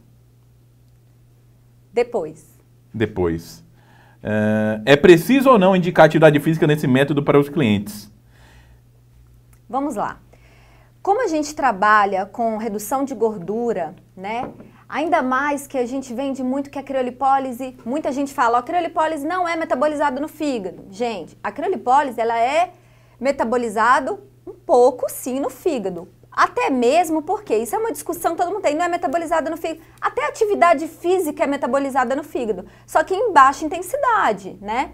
Depois. Depois. Uh, é preciso ou não indicar atividade física nesse método para os clientes? Vamos lá. Como a gente trabalha com redução de gordura, né? Ainda mais que a gente vende muito que a criolipólise, muita gente fala, a criolipólise não é metabolizada no fígado. Gente, a criolipólise ela é metabolizado um pouco sim no fígado. Até mesmo porque isso é uma discussão que todo mundo tem, não é metabolizada no fígado. Até atividade física é metabolizada no fígado, só que em baixa intensidade, né?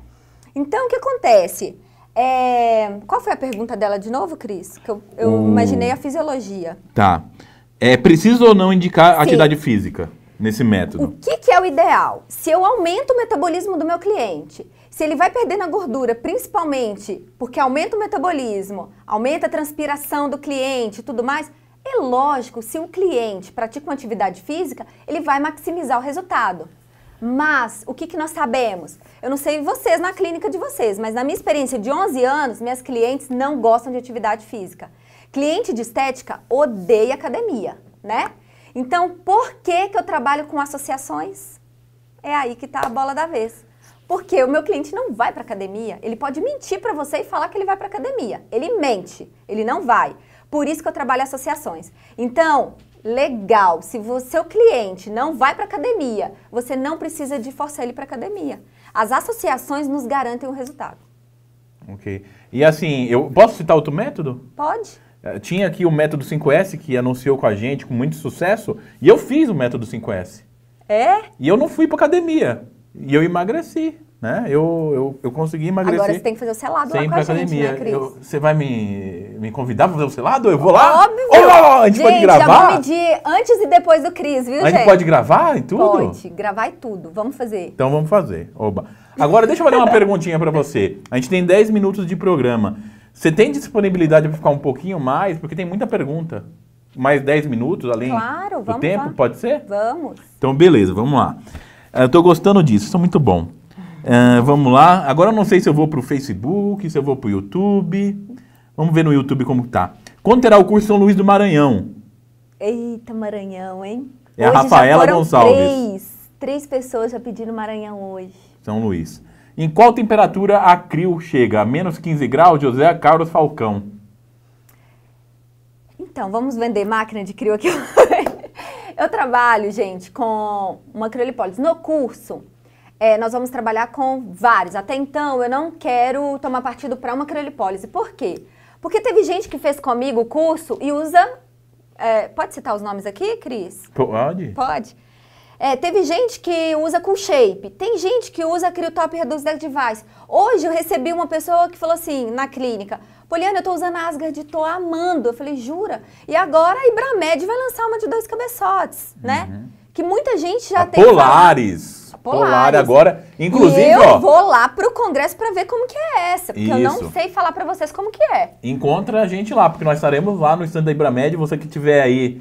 Então o que acontece? É, qual foi a pergunta dela de novo, Cris? Que eu, eu imaginei a fisiologia. Tá. É preciso ou não indicar Sim. atividade física nesse método? O que, que é o ideal? Se eu aumento o metabolismo do meu cliente, se ele vai perdendo a gordura, principalmente porque aumenta o metabolismo, aumenta a transpiração do cliente e tudo mais, é lógico, se o cliente pratica uma atividade física, ele vai maximizar o resultado. Mas o que, que nós sabemos? Eu não sei vocês na clínica de vocês, mas na minha experiência de 11 anos, minhas clientes não gostam de atividade física. Cliente de estética odeia academia, né? Então, por que, que eu trabalho com associações? É aí que está a bola da vez. Porque o meu cliente não vai para academia. Ele pode mentir para você e falar que ele vai para academia. Ele mente, ele não vai. Por isso que eu trabalho associações. Então, legal. Se o seu cliente não vai para academia, você não precisa de forçar ele para academia. As associações nos garantem o resultado. Ok. E assim, eu posso citar outro método? Pode. Eh, tinha aqui o método 5S que anunciou com a gente com muito sucesso e eu fiz o método 5S. É? E eu não fui para academia e eu emagreci. Né? Eu, eu, eu consegui emagrecer. Agora você tem que fazer o selado lá com a gente, né, academia. né, Cris? Eu, você vai me, me convidar para fazer o selado? Eu vou lá? Óbvio! Oh, a gente, gente pode gravar? já vou medir antes e depois do Cris, viu, a gente? A gente pode gravar e tudo? Pode, gravar e tudo. Vamos fazer. Então vamos fazer. Oba. Agora, deixa eu fazer uma perguntinha para você. A gente tem 10 minutos de programa. Você tem disponibilidade para ficar um pouquinho mais? Porque tem muita pergunta. Mais 10 minutos além claro, vamos do tempo, lá. pode ser? Vamos. Então, beleza, vamos lá. Eu tô gostando disso, isso é muito bom. Uh, vamos lá. Agora eu não sei se eu vou para o Facebook, se eu vou para o YouTube. Vamos ver no YouTube como tá. Quando terá o curso São Luís do Maranhão? Eita, Maranhão, hein? É hoje a Rafaela Gonçalves. Três, três pessoas já pediram Maranhão hoje. São Luís. Em qual temperatura a CRIO chega? A menos 15 graus, José Carlos Falcão. Então, vamos vender máquina de CRIO aqui. eu trabalho, gente, com uma criolipólise. No curso, é, nós vamos trabalhar com vários. Até então, eu não quero tomar partido para uma criolipólise. Por quê? Porque teve gente que fez comigo o curso e usa... É, pode citar os nomes aqui, Cris? Pode. Pode. É, teve gente que usa com shape, tem gente que usa criotop reduce de device. Hoje eu recebi uma pessoa que falou assim, na clínica, Poliana, eu tô usando a Asgard, tô amando. Eu falei, jura? E agora a Ibramed vai lançar uma de dois cabeçotes, né? Uhum. Que muita gente já a tem... Polares! Falado. Polaris. Polar agora. Inclusive, e eu ó, vou lá pro Congresso para ver como que é essa, porque isso. eu não sei falar para vocês como que é. Encontra a gente lá, porque nós estaremos lá no stand da Ibramed, você que tiver aí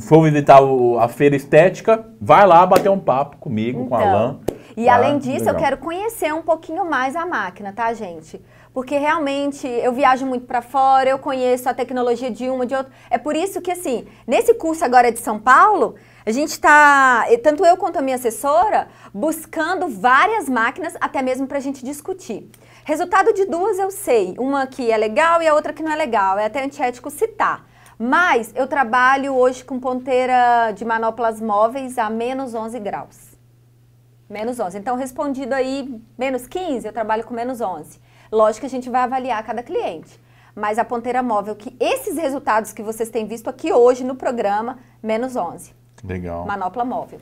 for visitar o, a feira estética, vai lá bater um papo comigo, então, com a então, Alan. E além tá? disso, Legal. eu quero conhecer um pouquinho mais a máquina, tá, gente? Porque realmente eu viajo muito para fora, eu conheço a tecnologia de uma, de outra. É por isso que, assim, nesse curso agora de São Paulo, a gente está, tanto eu quanto a minha assessora, buscando várias máquinas até mesmo para a gente discutir. Resultado de duas eu sei, uma que é legal e a outra que não é legal, é até antiético citar. Mas eu trabalho hoje com ponteira de manoplas móveis a menos 11 graus. Menos 11. Então, respondido aí, menos 15, eu trabalho com menos 11. Lógico que a gente vai avaliar cada cliente. Mas a ponteira móvel, que esses resultados que vocês têm visto aqui hoje no programa, menos 11. Legal. Manopla móvel.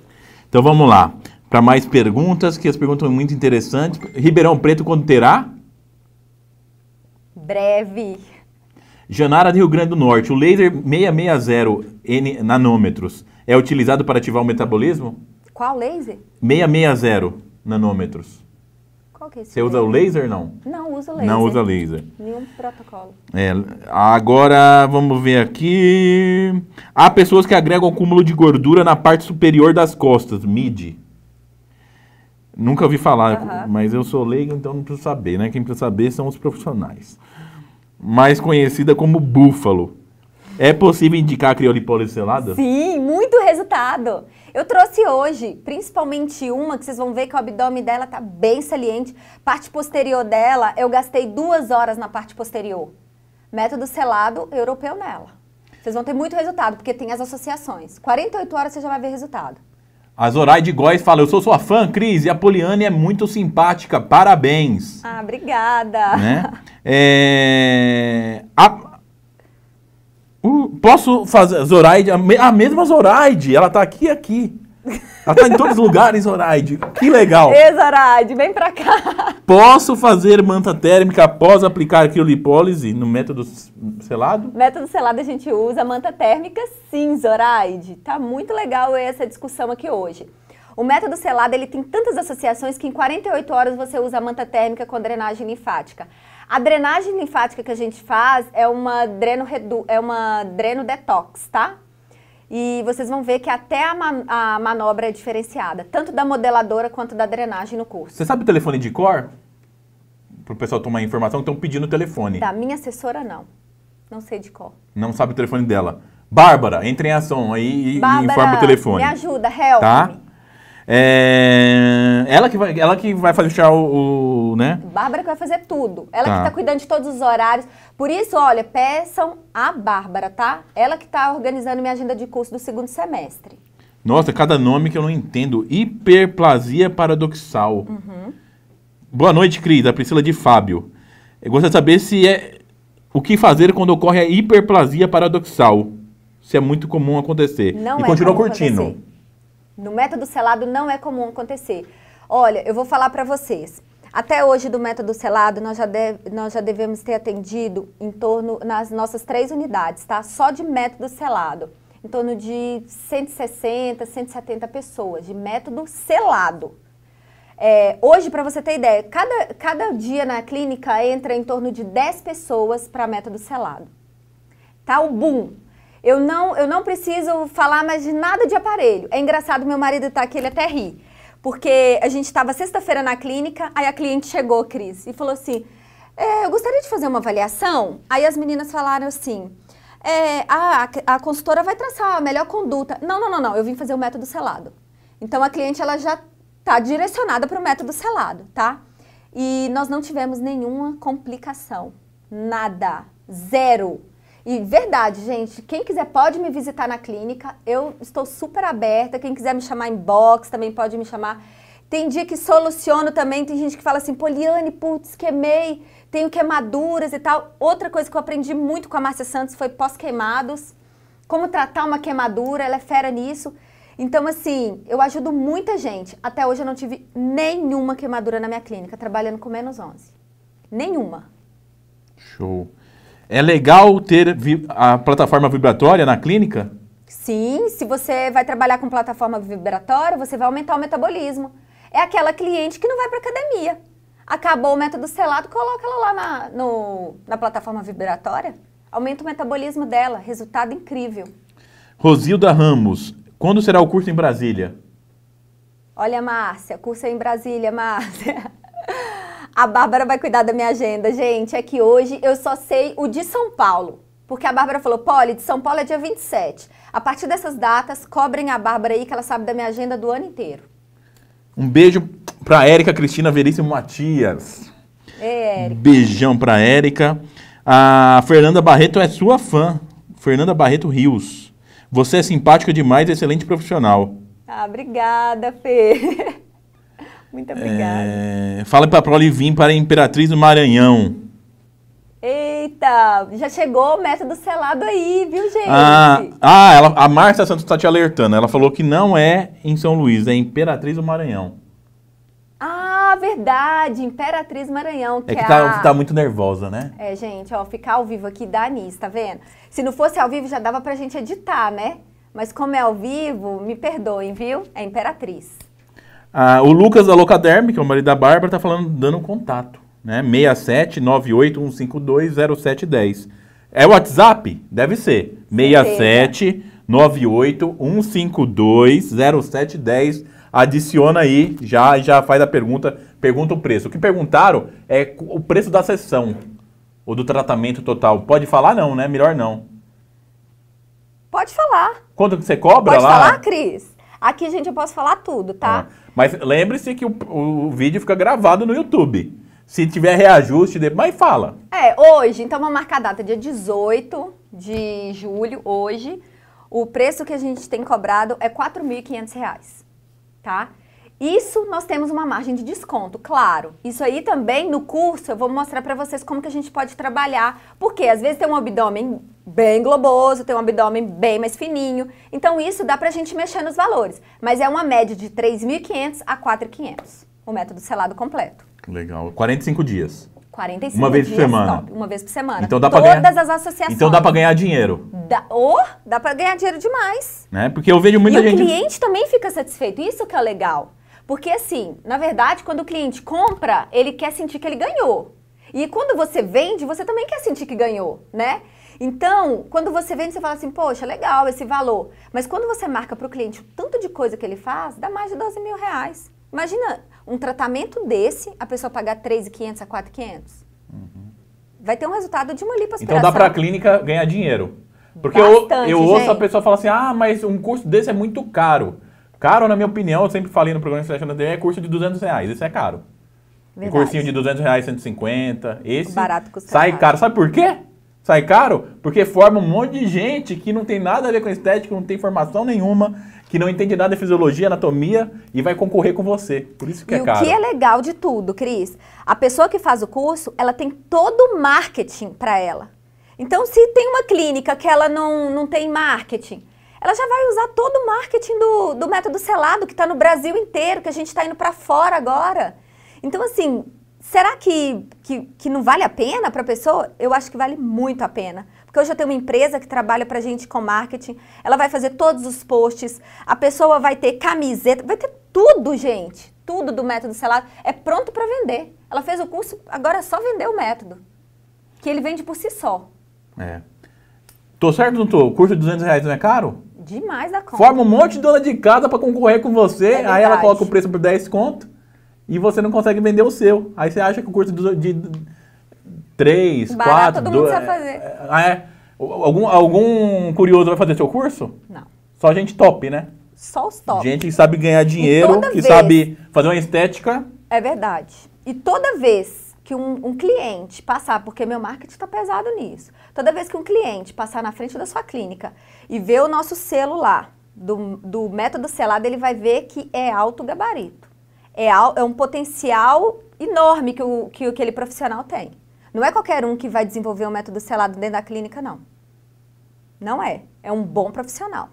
Então vamos lá. Para mais perguntas, que as perguntas são muito interessantes. Ribeirão Preto, quando terá? Breve. Janara Rio Grande do Norte, o laser 660N nanômetros é utilizado para ativar o metabolismo? Qual laser? 660 nanômetros qualquer. Você usa o laser não? Não usa laser. Não usa laser. Nenhum protocolo. É, agora vamos ver aqui. Há pessoas que agregam acúmulo de gordura na parte superior das costas, mid. Nunca ouvi falar, uhum. mas eu sou leigo, então não preciso saber, né? Quem precisa saber são os profissionais. Mais conhecida como búfalo. É possível indicar a crioula Sim, muito resultado. Eu trouxe hoje, principalmente uma, que vocês vão ver que o abdômen dela tá bem saliente. Parte posterior dela, eu gastei duas horas na parte posterior. Método selado europeu nela. Vocês vão ter muito resultado, porque tem as associações. 48 horas você já vai ver resultado. A Zoraide Góes fala, eu sou sua fã, Cris, e a Poliane é muito simpática, parabéns. Ah, obrigada. Né? É... A... Uh, posso fazer Zoraide, a, me, a, mesma Zoraide, ela tá aqui e aqui. Ela tá em todos os lugares, Zoraide. Que legal. Ei, Zoraide, vem pra cá. Posso fazer manta térmica após aplicar criolipólise no método selado? Método selado a gente usa manta térmica sim, Zoraide. Tá muito legal essa discussão aqui hoje. O método selado ele tem tantas associações que em 48 horas você usa a manta térmica com drenagem linfática. A drenagem linfática que a gente faz é uma dreno, redu é uma dreno detox, tá? E vocês vão ver que até a, man a, manobra é diferenciada, tanto da modeladora quanto da drenagem no curso. Você sabe o telefone de cor? Para o pessoal tomar informação, estão pedindo o telefone. Da minha assessora, não. Não sei de cor. Não sabe o telefone dela. Bárbara, entre em ação aí e Bárbara, informa o telefone. me ajuda, help tá? Me. É... Ela, que vai, ela que vai fazer o, o né? Bárbara que vai fazer tudo. Ela tá. que tá cuidando de todos os horários. Por isso, olha, peçam a Bárbara, tá? Ela que tá organizando minha agenda de curso do segundo semestre. Nossa, cada nome que eu não entendo. Hiperplasia paradoxal. Uhum. Boa noite, Cris. A Priscila de Fábio. Eu gostaria de saber se é o que fazer quando ocorre a hiperplasia paradoxal. Se é muito comum acontecer. Não e é continua curtindo. Acontecer. No método selado não é comum acontecer. Olha, eu vou falar para vocês. Até hoje do método selado nós já, deve, nós já devemos ter atendido em torno nas nossas três unidades, tá? Só de método selado, em torno de 160, 170 pessoas de método selado. É, hoje, para você ter ideia, cada, cada dia na clínica entra em torno de 10 pessoas para método selado. Tá o boom eu não, eu não preciso falar mais de nada de aparelho. É engraçado, meu marido tá aqui, ele até ri. Porque a gente estava sexta-feira na clínica, aí a cliente chegou, Cris, e falou assim: é, Eu gostaria de fazer uma avaliação. Aí as meninas falaram assim: é, a, a consultora vai traçar a melhor conduta. Não, não, não, não, eu vim fazer o método selado. Então a cliente ela já está direcionada para o método selado, tá? E nós não tivemos nenhuma complicação, nada, zero. E verdade, gente, quem quiser pode me visitar na clínica. Eu estou super aberta. Quem quiser me chamar em box também pode me chamar. Tem dia que soluciono também, tem gente que fala assim, Poliane, putz, queimei, tenho queimaduras e tal. Outra coisa que eu aprendi muito com a Márcia Santos foi pós-queimados, como tratar uma queimadura, ela é fera nisso. Então, assim, eu ajudo muita gente. Até hoje eu não tive nenhuma queimadura na minha clínica, trabalhando com menos 11. Nenhuma. Show. É legal ter a plataforma vibratória na clínica? Sim, se você vai trabalhar com plataforma vibratória, você vai aumentar o metabolismo. É aquela cliente que não vai para academia. Acabou o método selado, coloca ela lá na, no, na plataforma vibratória. Aumenta o metabolismo dela, resultado incrível. Rosilda Ramos, quando será o curso em Brasília? Olha, Márcia, curso é em Brasília, Márcia. A Bárbara vai cuidar da minha agenda, gente. É que hoje eu só sei o de São Paulo. Porque a Bárbara falou, Poli, de São Paulo é dia 27. A partir dessas datas, cobrem a Bárbara aí, que ela sabe da minha agenda do ano inteiro. Um beijo pra Érica Cristina Veríssimo Matias. É, Érica. Beijão pra Érica. A Fernanda Barreto é sua fã. Fernanda Barreto Rios. Você é simpática demais, excelente profissional. Ah, obrigada, Fê. Muito obrigada. É, fala para a Prole vir para a Imperatriz do Maranhão. Eita, já chegou o método selado aí, viu, gente? Ah, ah ela, a Márcia Santos está te alertando. Ela falou que não é em São Luís, é Imperatriz do Maranhão. Ah, verdade, Imperatriz Maranhão. Que é que tá, é a... tá, muito nervosa, né? É, gente, ó, ficar ao vivo aqui dá nisso, tá vendo? Se não fosse ao vivo já dava pra gente editar, né? Mas como é ao vivo, me perdoem, viu? É Imperatriz. Ah, o Lucas da Locaderme, que é o marido da Bárbara, tá falando, dando um contato, né? 67 98152 É o WhatsApp? Deve ser. 67 981520710. Adiciona aí, já já faz a pergunta, pergunta o preço. O que perguntaram é o preço da sessão ou do tratamento total. Pode falar não, né? Melhor não. Pode falar. Quanto que você cobra Pode lá? Pode falar, Cris? Aqui, gente, eu posso falar tudo, tá? Ah. Mas lembre-se que o, o vídeo fica gravado no YouTube. Se tiver reajuste, mas fala. É, hoje, então vamos marcar a data, dia 18 de julho, hoje. O preço que a gente tem cobrado é R$ reais, tá? Isso nós temos uma margem de desconto, claro. Isso aí também no curso eu vou mostrar para vocês como que a gente pode trabalhar, porque às vezes tem um abdômen bem globoso, tem um abdômen bem mais fininho. Então isso dá para a gente mexer nos valores, mas é uma média de 3.500 a 4.500, o método selado completo. Legal, 45 dias. 45 uma vez por semana. Top. Uma vez por semana. Então dá para ganhar. Todas as associações. Então dá para ganhar dinheiro. Dá, oh, dá para ganhar dinheiro demais. Né? Porque eu vejo muita e gente. E o cliente também fica satisfeito. Isso que é legal. Porque assim, na verdade, quando o cliente compra, ele quer sentir que ele ganhou. E quando você vende, você também quer sentir que ganhou, né? Então, quando você vende, você fala assim, poxa, legal esse valor. Mas quando você marca para o cliente o tanto de coisa que ele faz, dá mais de 12 mil reais. Imagina um tratamento desse, a pessoa pagar 3,500 a 4,500. Uhum. Vai ter um resultado de uma lipoaspiração. Então dá para a clínica ganhar dinheiro. Porque Bastante, eu, eu ouço gente. a pessoa falar assim, ah, mas um custo desse é muito caro. Caro, na minha opinião, eu sempre falei no programa de TV, é curso de 200 reais. Isso é caro. Verdade. Um cursinho de 200 reais, 150. Esse barato custa sai caro. caro. Sabe por quê? sai caro porque forma um monte de gente que não tem nada a ver com estética, não tem formação nenhuma, que não entende nada de fisiologia, anatomia e vai concorrer com você. Por isso que e é caro. E o que é legal de tudo, Cris? A pessoa que faz o curso, ela tem todo o marketing para ela. Então, se tem uma clínica que ela não, não tem marketing, ela já vai usar todo o marketing do, do método selado que está no Brasil inteiro, que a gente está indo para fora agora. Então, assim, Será que, que, que não vale a pena para a pessoa? Eu acho que vale muito a pena. Porque hoje eu tenho uma empresa que trabalha para a gente com marketing, ela vai fazer todos os posts, a pessoa vai ter camiseta, vai ter tudo, gente. Tudo do método selado é pronto para vender. Ela fez o curso, agora é só vender o método. Que ele vende por si só. É. Tô certo, não tô? O curso de 200 reais não é caro? Demais da conta. Forma um monte de dona de casa para concorrer com você, é aí ela coloca o preço por 10 conto e você não consegue vender o seu. Aí você acha que o curso de, de quatro Barato, 4, 2... Dois... sabe fazer. É, é, é. algum, algum curioso vai fazer seu curso? Não. Só gente top, né? Só os top. Gente que sabe ganhar dinheiro, que vez... sabe fazer uma estética. É verdade. E toda vez que um, um cliente passar, porque meu marketing está pesado nisso, toda vez que um cliente passar na frente da sua clínica e ver o nosso selo lá, do, do método selado, ele vai ver que é alto gabarito é, é um potencial enorme que, o, que aquele profissional tem. Não é qualquer um que vai desenvolver um método selado dentro da clínica, não. Não é. É um bom profissional.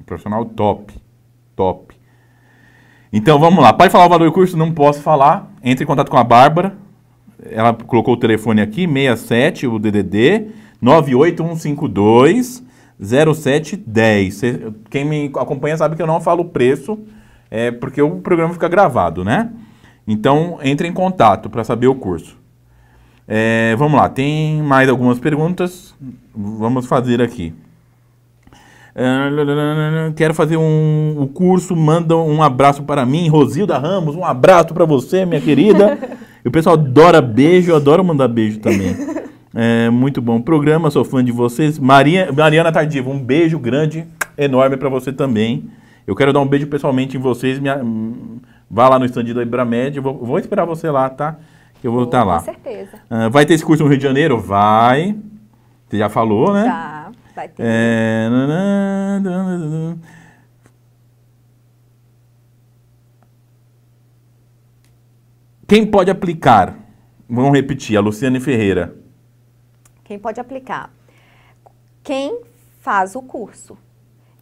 Um profissional top. Top. Então vamos lá. Para falar o valor do curso, não posso falar. Entre em contato com a Bárbara. Ela colocou o telefone aqui, 67, o DDD, 98152 0710. Quem me acompanha sabe que eu não falo preço é, porque o programa fica gravado, né? Então, entre em contato para saber o curso. É, vamos lá, tem mais algumas perguntas. Vamos fazer aqui. É, quero fazer um, um curso, manda um abraço para mim, Rosilda Ramos, um abraço para você, minha querida. o pessoal adora beijo, eu adoro mandar beijo também. É, muito bom o programa, sou fã de vocês. Maria, Mariana Tardiva, um beijo grande, enorme para você também. Eu quero dar um beijo pessoalmente em vocês. Minha, vá lá no stand da Ibramed. vou, vou esperar você lá, tá? Eu vou estar tá lá. Com certeza. Uh, vai ter esse curso no Rio de Janeiro? Vai. Você já falou, né? Já, vai ter. É... Quem pode aplicar? Vamos repetir, a Luciane Ferreira. Quem pode aplicar? Quem faz o curso.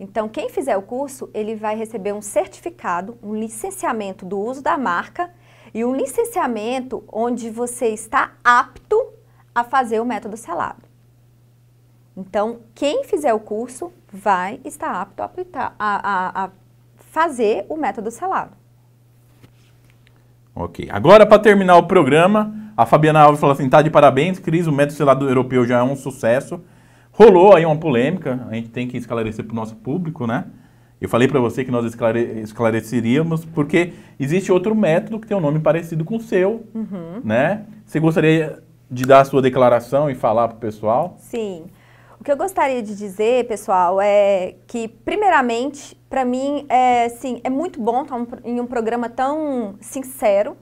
Então, quem fizer o curso, ele vai receber um certificado, um licenciamento do uso da marca e um licenciamento onde você está apto a fazer o método selado. Então, quem fizer o curso vai estar apto a, a, a fazer o método selado. Ok. Agora, para terminar o programa, a Fabiana Alves falou assim: tá de parabéns, Cris, o método selado europeu já é um sucesso. Rolou aí uma polêmica, a gente tem que esclarecer para o nosso público, né? Eu falei para você que nós esclare esclareceríamos, porque existe outro método que tem um nome parecido com o seu, uhum. né? Você gostaria de dar a sua declaração e falar para o pessoal? Sim. O que eu gostaria de dizer, pessoal, é que, primeiramente, para mim, é, sim, é muito bom estar em um programa tão sincero,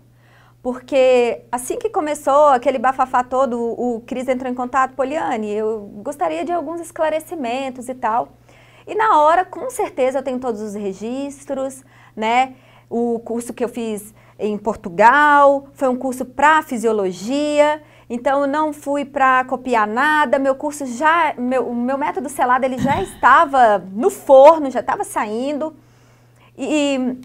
porque assim que começou aquele bafafá todo, o Cris entrou em contato, Poliane, eu gostaria de alguns esclarecimentos e tal. E na hora, com certeza, eu tenho todos os registros, né? O curso que eu fiz em Portugal, foi um curso para fisiologia, então eu não fui para copiar nada, meu curso já, meu, meu método selado, ele já estava no forno, já estava saindo. E,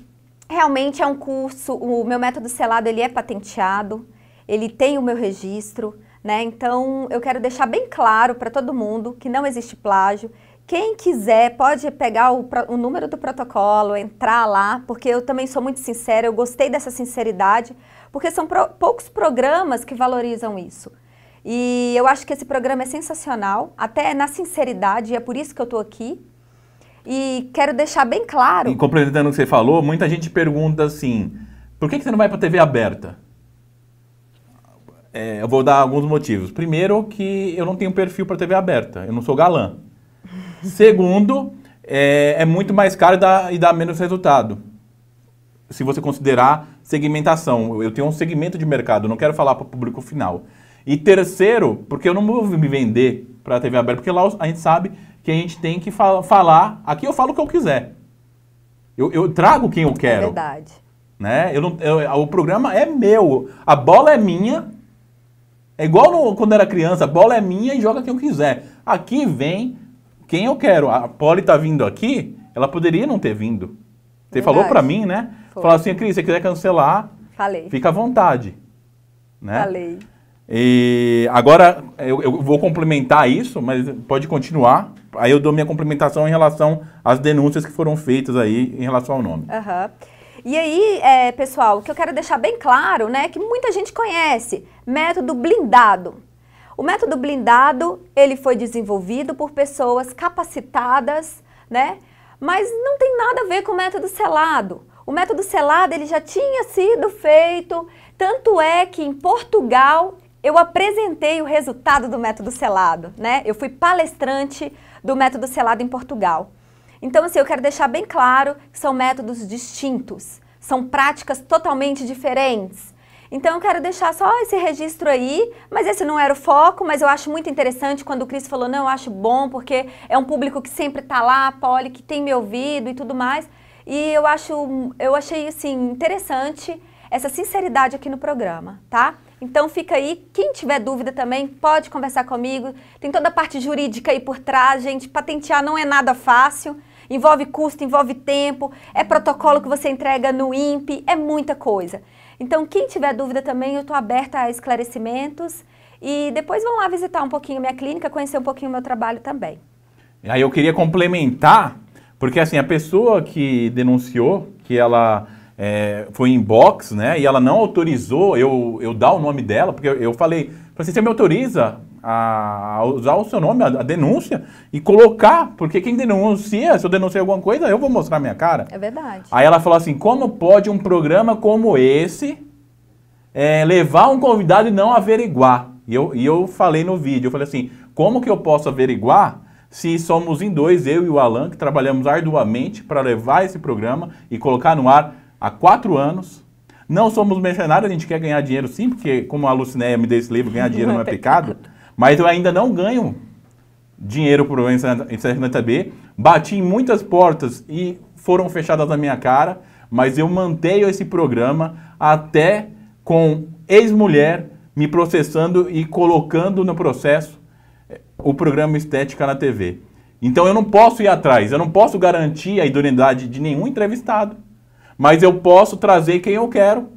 Realmente é um curso, o meu método selado ele é patenteado, ele tem o meu registro, né? Então eu quero deixar bem claro para todo mundo que não existe plágio. Quem quiser pode pegar o, o, número do protocolo, entrar lá, porque eu também sou muito sincera, eu gostei dessa sinceridade, porque são pro, poucos programas que valorizam isso. E eu acho que esse programa é sensacional, até na sinceridade, e é por isso que eu estou aqui, e quero deixar bem claro. E complementando o que você falou, muita gente pergunta assim: por que, que você não vai para a TV aberta? É, eu vou dar alguns motivos. Primeiro, que eu não tenho perfil para TV aberta, eu não sou galã. Segundo, é, é, muito mais caro e dá, e dá menos resultado. Se você considerar segmentação, eu tenho um segmento de mercado, não quero falar para o público final. E terceiro, porque eu não vou me vender para a TV aberta, porque lá a gente sabe que a gente tem que falar. Aqui eu falo o que eu quiser. Eu, eu trago quem eu é quero. É verdade. Né? Eu não, eu, o programa é meu. A bola é minha. É igual no, quando era criança, a bola é minha e joga quem eu quiser. Aqui vem quem eu quero. A Polly tá vindo aqui, ela poderia não ter vindo. Você verdade. falou para mim, né? Foi. Falou assim, Cris, se você quiser cancelar, Falei. fica à vontade. Né? Falei. E agora eu, eu vou complementar isso, mas pode continuar aí eu dou minha complementação em relação às denúncias que foram feitas aí em relação ao nome. Uhum. E aí, é, pessoal, o que eu quero deixar bem claro, né, que muita gente conhece, método blindado. O método blindado, ele foi desenvolvido por pessoas capacitadas, né, mas não tem nada a ver com o método selado. O método selado, ele já tinha sido feito, tanto é que em Portugal eu apresentei o resultado do método selado, né? Eu fui palestrante do método selado em Portugal. Então, assim, eu quero deixar bem claro que são métodos distintos, são práticas totalmente diferentes. Então, eu quero deixar só esse registro aí, mas esse não era o foco, mas eu acho muito interessante quando o Cris falou, não, eu acho bom, porque é um público que sempre está lá, poli, que tem me ouvido e tudo mais. E eu acho, eu achei, assim, interessante essa sinceridade aqui no programa, tá? Então fica aí, quem tiver dúvida também pode conversar comigo. Tem toda a parte jurídica aí por trás, gente. Patentear não é nada fácil. Envolve custo, envolve tempo, é protocolo que você entrega no INPE, é muita coisa. Então quem tiver dúvida também, eu estou aberta a esclarecimentos. E depois vão lá visitar um pouquinho minha clínica, conhecer um pouquinho o meu trabalho também. Aí eu queria complementar, porque assim, a pessoa que denunciou que ela é, foi inbox, né? E ela não autorizou eu, eu dar o nome dela, porque eu, falei, falei, assim, você me autoriza a usar o seu nome, a, a, denúncia, e colocar, porque quem denuncia, se eu denunciei alguma coisa, eu vou mostrar minha cara. É verdade. Aí ela falou assim, como pode um programa como esse é, levar um convidado e não averiguar? E eu, e eu falei no vídeo, eu falei assim, como que eu posso averiguar se somos em dois, eu e o Alan, que trabalhamos arduamente para levar esse programa e colocar no ar há quatro anos. Não somos mercenários, a gente quer ganhar dinheiro sim, porque como a Lucinéia me deu esse livro, ganhar dinheiro não é, pecado. Mas eu ainda não ganho dinheiro por M60B. Bati em muitas portas e foram fechadas na minha cara, mas eu mantenho esse programa até com ex-mulher me processando e colocando no processo eh, o programa Estética na TV. Então eu não posso ir atrás, eu não posso garantir a idoneidade de nenhum entrevistado. Mas eu posso trazer quem eu quero.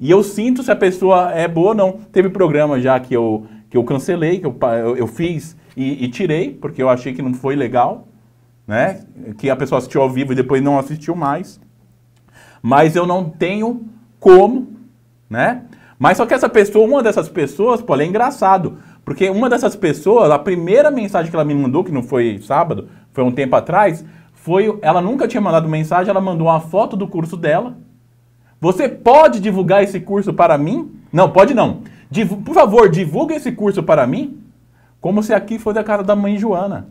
E eu sinto se a pessoa é boa ou não. Teve programa já que eu, que eu cancelei, que eu, eu, fiz e, e, tirei, porque eu achei que não foi legal, né? Que a pessoa assistiu ao vivo e depois não assistiu mais. Mas eu não tenho como, né? Mas só que essa pessoa, uma dessas pessoas, pô, é engraçado. Porque uma dessas pessoas, a primeira mensagem que ela me mandou, que não foi sábado, foi um tempo atrás, foi, ela nunca tinha mandado mensagem, ela mandou uma foto do curso dela. Você pode divulgar esse curso para mim? Não, pode não. Divu, por favor, divulgue esse curso para mim, como se aqui fosse a cara da mãe Joana.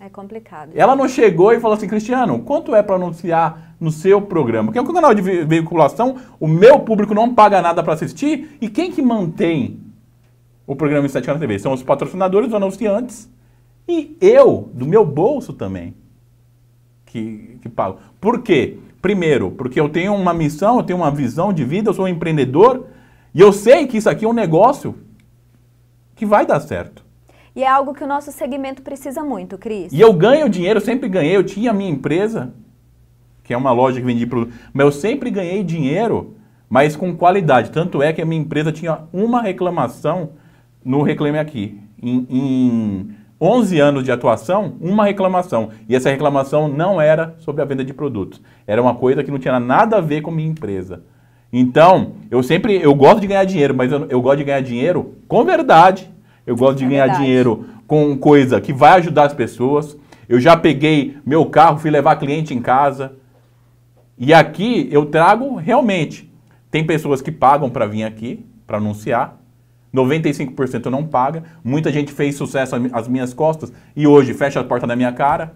É complicado. Ela não chegou e falou assim, Cristiano, quanto é para anunciar no seu programa? Porque é um canal de veiculação, o meu público não paga nada para assistir, e quem que mantém o programa em Estética na TV? São os patrocinadores, os anunciantes, e eu, do meu bolso também, que, que pago. Por quê? Primeiro, porque eu tenho uma missão, eu tenho uma visão de vida, eu sou um empreendedor e eu sei que isso aqui é um negócio que vai dar certo. E é algo que o nosso segmento precisa muito, Cris. E eu ganho dinheiro, sempre ganhei. Eu tinha a minha empresa, que é uma loja que vendia produto, mas eu sempre ganhei dinheiro, mas com qualidade. Tanto é que a minha empresa tinha uma reclamação no Reclame Aqui, em, em 11 anos de atuação, uma reclamação. E essa reclamação não era sobre a venda de produtos. Era uma coisa que não tinha nada a ver com minha empresa. Então, eu sempre, eu gosto de ganhar dinheiro, mas eu, eu gosto de ganhar dinheiro com verdade. Eu gosto de é ganhar verdade. dinheiro com coisa que vai ajudar as pessoas. Eu já peguei meu carro, fui levar cliente em casa. E aqui eu trago realmente. Tem pessoas que pagam para vir aqui, para anunciar, 95% não paga. Muita gente fez sucesso às minhas costas e hoje fecha a porta da minha cara.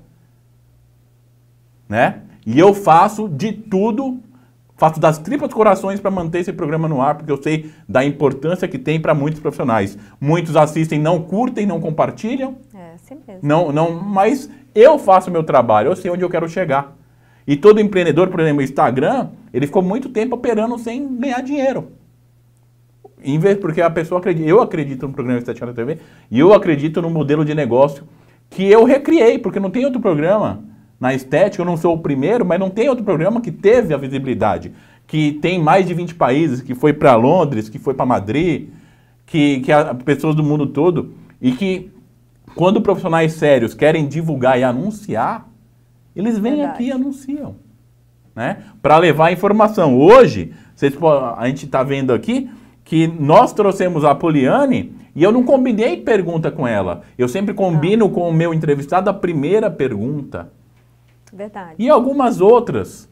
Né? E eu faço de tudo, faço das tripas corações para manter esse programa no ar, porque eu sei da importância que tem para muitos profissionais. Muitos assistem, não curtem, não compartilham. É, assim mesmo. Não, não, mas eu faço meu trabalho, eu sei onde eu quero chegar. E todo empreendedor, por exemplo, Instagram, ele ficou muito tempo operando sem ganhar dinheiro porque a pessoa acredita. Eu acredito no programa Estatística na TV e eu acredito no modelo de negócio que eu recriei, porque não tem outro programa na estética, eu não sou o primeiro, mas não tem outro programa que teve a visibilidade, que tem mais de 20 países, que foi para Londres, que foi para Madrid, que, que a, pessoas do mundo todo, e que quando profissionais sérios querem divulgar e anunciar, eles vêm Verdade. aqui e anunciam. Né? Para levar informação. Hoje, vocês, a gente está vendo aqui, que nós trouxemos a Poliane e eu não combinei pergunta com ela. Eu sempre combino ah. com o meu entrevistado a primeira pergunta. Verdade. E algumas outras,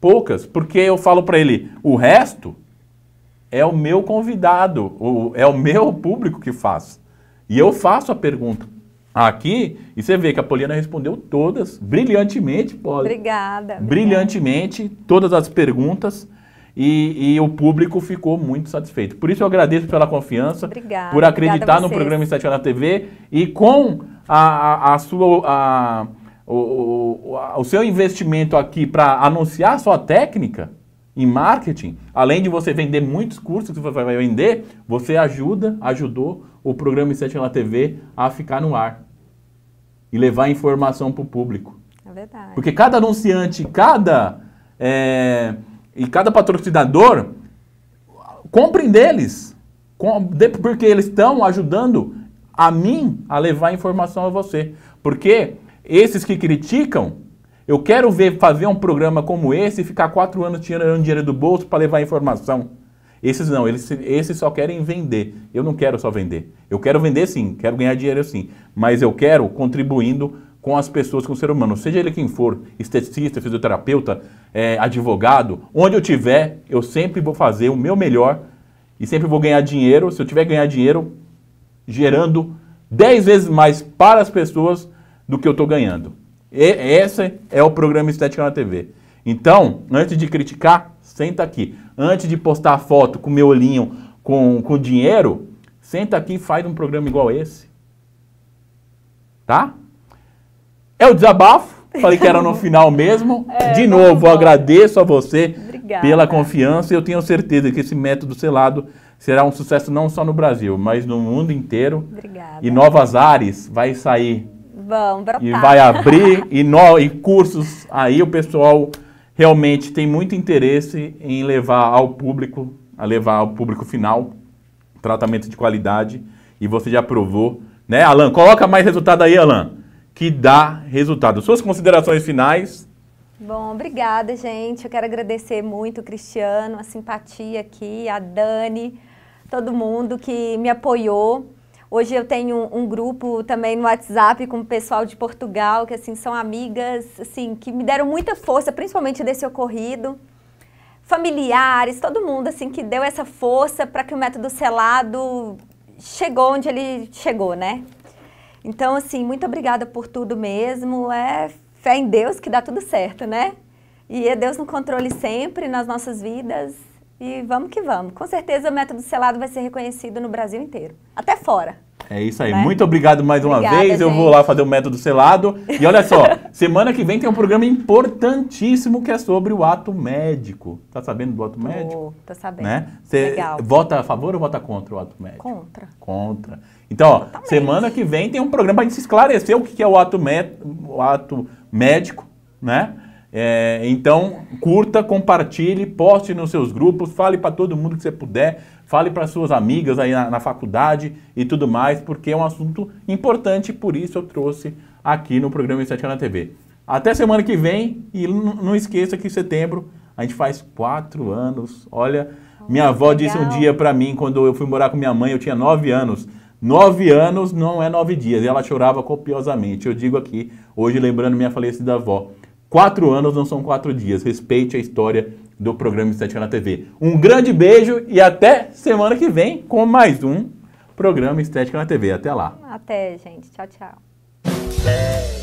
poucas, porque eu falo para ele, o resto é o meu convidado, o, é o meu público que faz. E eu faço a pergunta aqui, e você vê que a Poliana respondeu todas, brilhantemente, Poli. Obrigada. Brilhantemente, obrigada. todas as perguntas e, e, o público ficou muito satisfeito. Por isso eu agradeço pela confiança, obrigada, por acreditar no programa Instante na TV e com a, a, a sua. A, o, o, o, seu investimento aqui para anunciar sua técnica em marketing, além de você vender muitos cursos que você vai vender, você ajuda, ajudou o programa Instante na TV a ficar no ar e levar informação para o público. É verdade. Porque cada anunciante, cada. É, e cada patrocinador, comprem deles, porque eles estão ajudando a mim a levar informação a você. Porque esses que criticam, eu quero ver fazer um programa como esse e ficar quatro anos tirando dinheiro do bolso para levar informação. Esses não, eles, esses só querem vender. Eu não quero só vender. Eu quero vender sim, quero ganhar dinheiro sim, mas eu quero contribuindo com as pessoas, com o ser humano, seja ele quem for, esteticista, fisioterapeuta, é, advogado, onde eu tiver, eu sempre vou fazer o meu melhor e sempre vou ganhar dinheiro. Se eu tiver ganhar dinheiro, gerando 10 vezes mais para as pessoas do que eu estou ganhando. E esse é o programa Estética na TV. Então, antes de criticar, senta aqui. Antes de postar a foto com meu olhinho com, com dinheiro, senta aqui e faz um programa igual esse. Tá? É o desabafo. Falei que era no final mesmo. É, de novo, eu agradeço a você Obrigada. pela confiança. Eu tenho certeza que esse método selado será um sucesso não só no Brasil, mas no mundo inteiro. Obrigada. E novas áreas vai sair. Vão, brotar. E vai abrir e, no, e cursos. Aí o pessoal realmente tem muito interesse em levar ao público, a levar ao público final, tratamento de qualidade. E você já provou, né, Alan? Coloca mais resultado aí, Alan que dá resultado. Suas considerações finais? Bom, obrigada, gente. Eu quero agradecer muito o Cristiano, a simpatia aqui, a Dani, todo mundo que me apoiou. Hoje eu tenho um, um grupo também no WhatsApp com o pessoal de Portugal, que assim são amigas, assim, que me deram muita força, principalmente desse ocorrido. Familiares, todo mundo assim que deu essa força para que o método selado chegou onde ele chegou, né? Então, assim, muito obrigada por tudo mesmo. É fé em Deus que dá tudo certo, né? E é Deus no controle sempre nas nossas vidas. E vamos que vamos. Com certeza o método selado vai ser reconhecido no Brasil inteiro. Até fora. É isso aí. Né? Muito obrigado mais uma Obrigada, vez. Gente. Eu vou lá fazer o método selado. E olha só, semana que vem tem um programa importantíssimo que é sobre o ato médico. Tá sabendo do ato médico? Oh, tô sabendo. Né? Você Legal. vota a favor ou vota contra o ato médico? Contra. Contra. Então, ó, semana que vem tem um programa para a gente se esclarecer o que é o ato, o ato médico, né? É, então, curta, compartilhe, poste nos seus grupos, fale para todo mundo que você puder, fale para suas amigas aí na, na, faculdade e tudo mais, porque é um assunto importante, por isso eu trouxe aqui no programa Estética na TV. Até semana que vem e não esqueça que em setembro a gente faz quatro anos. Olha, minha avó Legal. disse um dia para mim, quando eu fui morar com minha mãe, eu tinha nove anos. Nove anos não é nove dias. E ela chorava copiosamente. Eu digo aqui, hoje lembrando minha falecida avó. Quatro anos não são quatro dias. Respeite a história do programa Estética na TV. Um grande beijo e até semana que vem com mais um programa Estética na TV. Até lá. Até, gente. Tchau, tchau.